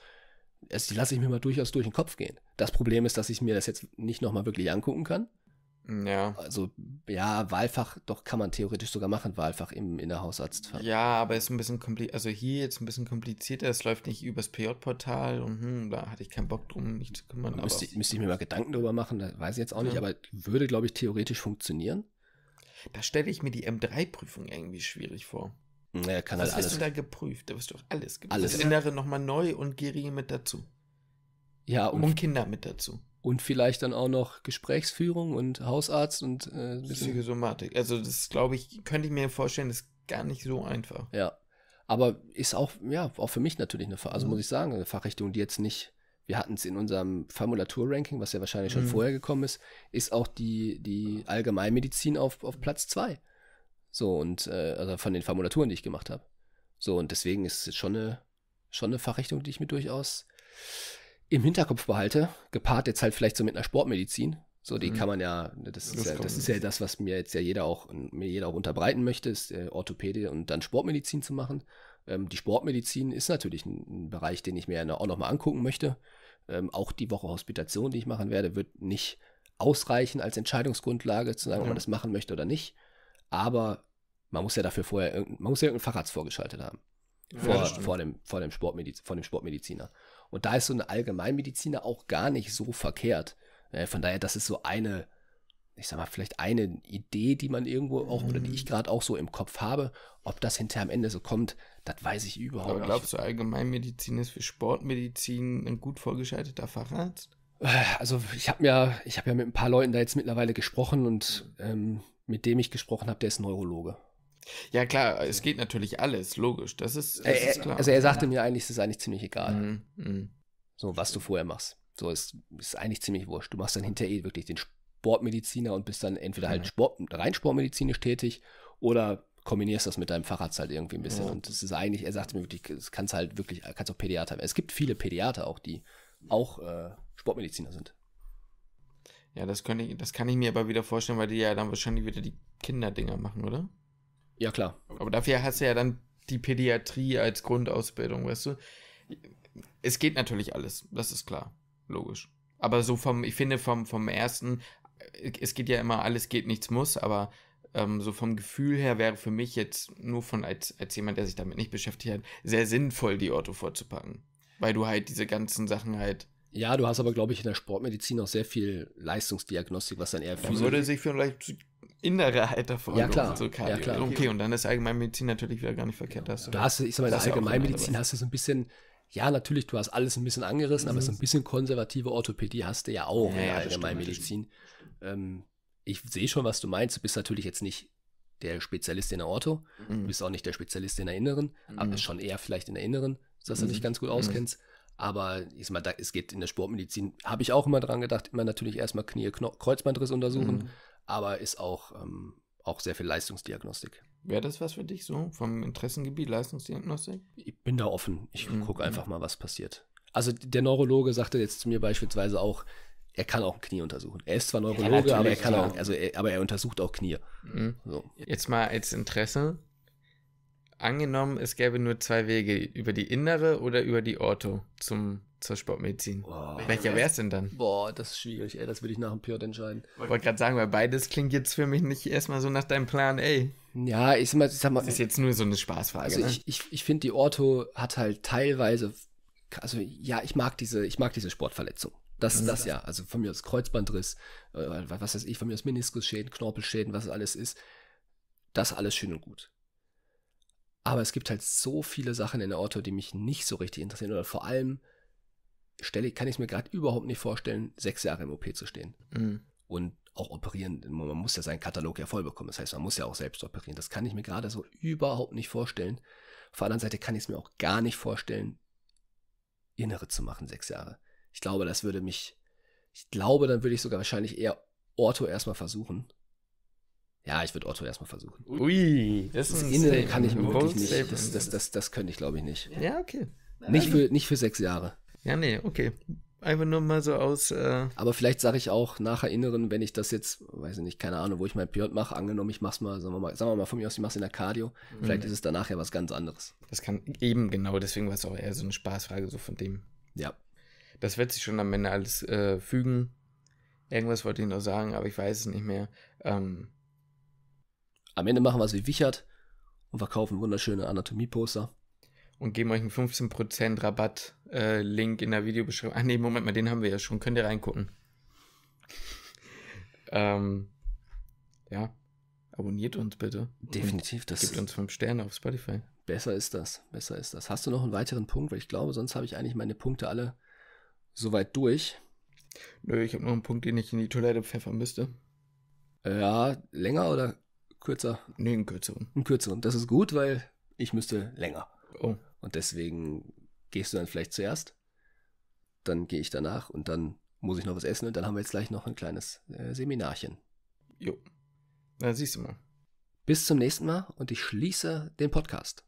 also die lasse ich mir mal durchaus durch den Kopf gehen. Das Problem ist, dass ich mir das jetzt nicht nochmal wirklich angucken kann. Mm, ja. Also, ja, Wahlfach, doch kann man theoretisch sogar machen, Wahlfach im, Innerhausarzt. Ja, aber ist ein bisschen kompliziert, also hier jetzt ein bisschen komplizierter, es läuft nicht übers PJ-Portal und hm, da hatte ich keinen Bock drum, mich zu kümmern. Müsste, müsste ich mir mal Gedanken darüber machen, das weiß ich jetzt auch nicht, ja. aber würde, glaube ich, theoretisch funktionieren. Da stelle ich mir die M3-Prüfung irgendwie schwierig vor. Er kann Was halt alles. wirst du da geprüft? Da wirst du auch alles geprüft. Alles. Das also Innere nochmal neu und Giri mit dazu. Ja, und, und, Kinder mit dazu. Und vielleicht dann auch noch Gesprächsführung und Hausarzt und äh, Psychosomatik. Also das glaube ich, könnte ich mir vorstellen, ist gar nicht so einfach. Ja. Aber ist auch, ja, auch für mich natürlich eine, also mhm. muss ich sagen, eine Fachrichtung, die jetzt nicht, wir hatten es in unserem Formulatur-Ranking, was ja wahrscheinlich schon mhm. vorher gekommen ist, ist auch die, die Allgemeinmedizin auf, auf Platz 2. So, und äh, also von den Formulaturen, die ich gemacht habe. So, und deswegen ist es schon eine, schon eine Fachrichtung, die ich mir durchaus im Hinterkopf behalte, gepaart jetzt halt vielleicht so mit einer Sportmedizin. So, die mhm. kann man ja, das, ne, das ist, ja, das ist ja das, was mir jetzt ja jeder auch, mir jeder auch unterbreiten möchte, ist äh, Orthopädie und dann Sportmedizin zu machen. Ähm, die Sportmedizin ist natürlich ein, ein Bereich, den ich mir ja auch nochmal angucken möchte. Ähm, auch die Woche Hospitation, die ich machen werde, wird nicht ausreichen als Entscheidungsgrundlage zu sagen, ja. ob man das machen möchte oder nicht. Aber man muss ja dafür vorher, man muss ja irgendeinen Facharzt vorgeschaltet haben. Vor, ja, vor, dem, vor, dem Sportmediz vor dem Sportmediziner. Und da ist so eine Allgemeinmediziner auch gar nicht so verkehrt. Äh, von daher, das ist so eine, ich sag mal, vielleicht eine Idee, die man irgendwo auch, mhm. oder die ich mhm. gerade auch so im Kopf habe. Ob das hinterher am Ende so kommt, das weiß ich überhaupt Aber glaubst nicht. Glaubst du, Allgemeinmedizin ist für Sportmedizin ein gut vorgeschalteter Facharzt? Äh, also ich habe ja, ich ja mit ein paar Leuten da jetzt mittlerweile gesprochen und ähm, mit dem ich gesprochen habe, der ist Neurologe. Ja, klar, es also. geht natürlich alles, logisch. Das ist, das er, äh, ist äh, klar. Also er sagte ja. mir eigentlich, es ist eigentlich ziemlich egal. Mhm. Mhm. So, was du vorher machst. So, ist, ist eigentlich ziemlich wurscht. Du machst dann hinterher eh wirklich den Sportmediziner und bist dann entweder halt mhm. Sport, rein sportmedizinisch tätig oder kombinierst das mit deinem Facharzt halt irgendwie ein bisschen. Und es ist eigentlich, er sagte mir wirklich, es kannst halt wirklich, kannst auch Pädiater werden. Es gibt viele Pädiater auch, die auch äh, Sportmediziner sind. Ja, das, könnte ich, das kann ich mir aber wieder vorstellen, weil die ja dann wahrscheinlich wieder die Kinderdinger machen, oder? Ja, klar. Aber dafür hast du ja dann die Pädiatrie als Grundausbildung, weißt du? Es geht natürlich alles, das ist klar, logisch. Aber so vom, ich finde vom, vom ersten, es geht ja immer, alles geht, nichts muss, aber ähm, so vom Gefühl her wäre für mich jetzt nur von als, als jemand, der sich damit nicht beschäftigt hat, sehr sinnvoll, die Orto vorzupacken. Weil du halt diese ganzen Sachen halt ja, du hast aber, glaube ich, in der Sportmedizin auch sehr viel Leistungsdiagnostik, was dann eher für. Da würde sich vielleicht innere Heiterfolge ja, klar. so Ja, klar. Okay, und dann ist Allgemeinmedizin natürlich wieder gar nicht verkehrt. hast du, hast, ich sag mal, in der Allgemeinmedizin hast du so ein bisschen, ja, natürlich, du hast alles ein bisschen angerissen, mhm. aber so ein bisschen konservative Orthopädie hast du ja auch ja, in der Allgemeinmedizin. Ähm, ich sehe schon, was du meinst. Du bist natürlich jetzt nicht der Spezialist in der Ortho, mhm. du bist auch nicht der Spezialist in der Inneren, mhm. aber schon eher vielleicht in der Inneren, dass du mhm. dich ganz gut mhm. auskennst. Aber ich sag mal, da, es geht in der Sportmedizin, habe ich auch immer dran gedacht, immer natürlich erstmal Knie, Kno Kreuzbandriss untersuchen, mhm. aber ist auch, ähm, auch sehr viel Leistungsdiagnostik. Wäre das was für dich so vom Interessengebiet Leistungsdiagnostik? Ich bin da offen. Ich mhm. gucke mhm. einfach mal, was passiert. Also der Neurologe sagte jetzt zu mir beispielsweise auch, er kann auch ein Knie untersuchen. Er ist zwar Neurologe, ja, aber er kann klar. auch, also er, aber er untersucht auch Knie. Mhm. So. Jetzt mal als Interesse, angenommen, es gäbe nur zwei Wege, über die innere oder über die Orto zum, zur Sportmedizin. Boah. Welcher wäre es denn dann? Boah, das ist schwierig, ey, das würde ich nach dem Piot entscheiden. Ich wollte gerade sagen, weil beides klingt jetzt für mich nicht erstmal so nach deinem Plan, ey. Ja, ich sag mal, ich sag mal. Das ist jetzt nur so eine Spaßfrage. Also ne? ich, ich, ich finde, die Orto hat halt teilweise, also ja, ich mag diese, ich mag diese Sportverletzung. Das, das, mhm. das ja, also von mir aus Kreuzbandriss, äh, was weiß ich, von mir aus Meniskusschäden, Knorpelschäden, was alles ist. Das alles schön und gut. Aber es gibt halt so viele Sachen in der Auto, die mich nicht so richtig interessieren. Oder vor allem stelle, kann ich es mir gerade überhaupt nicht vorstellen, sechs Jahre im OP zu stehen. Mhm. Und auch operieren. Man muss ja seinen Katalog ja voll bekommen. Das heißt, man muss ja auch selbst operieren. Das kann ich mir gerade so überhaupt nicht vorstellen. Auf der anderen Seite kann ich es mir auch gar nicht vorstellen, Innere zu machen, sechs Jahre. Ich glaube, das würde mich, ich glaube, dann würde ich sogar wahrscheinlich eher Orto erstmal versuchen ja, ich würde Otto erstmal versuchen. Ui, das, das ist Innere kann ich mir wirklich nicht. Statement. Das, das, das, das könnte ich, glaube ich, nicht. Ja, okay. Nicht für, nicht für sechs Jahre. Ja, nee, okay. Einfach nur mal so aus. Äh Aber vielleicht sage ich auch nachher Inneren, wenn ich das jetzt, weiß ich nicht, keine Ahnung, wo ich mein Piot mache, angenommen, ich mach's mal, sagen wir mal, sagen wir mal von mir aus, ich mach's in der Cardio. Mhm. Vielleicht ist es danach ja was ganz anderes. Das kann eben genau, deswegen war es auch eher so eine Spaßfrage, so von dem. Ja. Das wird sich schon am Ende alles äh, fügen. Irgendwas wollte ich noch sagen, aber ich weiß es nicht mehr. Ähm, am Ende machen wir es wie Wichert und verkaufen wunderschöne Anatomie-Poster. Und geben euch einen 15% Rabatt-Link äh, in der Videobeschreibung. Ah, nee, Moment mal, den haben wir ja schon. Könnt ihr reingucken. ähm, ja, abonniert uns bitte. Definitiv. Das gibt uns 5 Sterne auf Spotify. Besser ist das. Besser ist das. Hast du noch einen weiteren Punkt? Weil ich glaube, sonst habe ich eigentlich meine Punkte alle soweit durch. Nö, ich habe noch einen Punkt, den ich in die Toilette pfeffern müsste. Äh, ja, länger oder kürzer? Nee, einen kürzeren. Einen kürzeren. Das ist gut, weil ich müsste länger. Oh. Und deswegen gehst du dann vielleicht zuerst, dann gehe ich danach und dann muss ich noch was essen und dann haben wir jetzt gleich noch ein kleines äh, Seminarchen. Jo. Na, siehst du mal. Bis zum nächsten Mal und ich schließe den Podcast.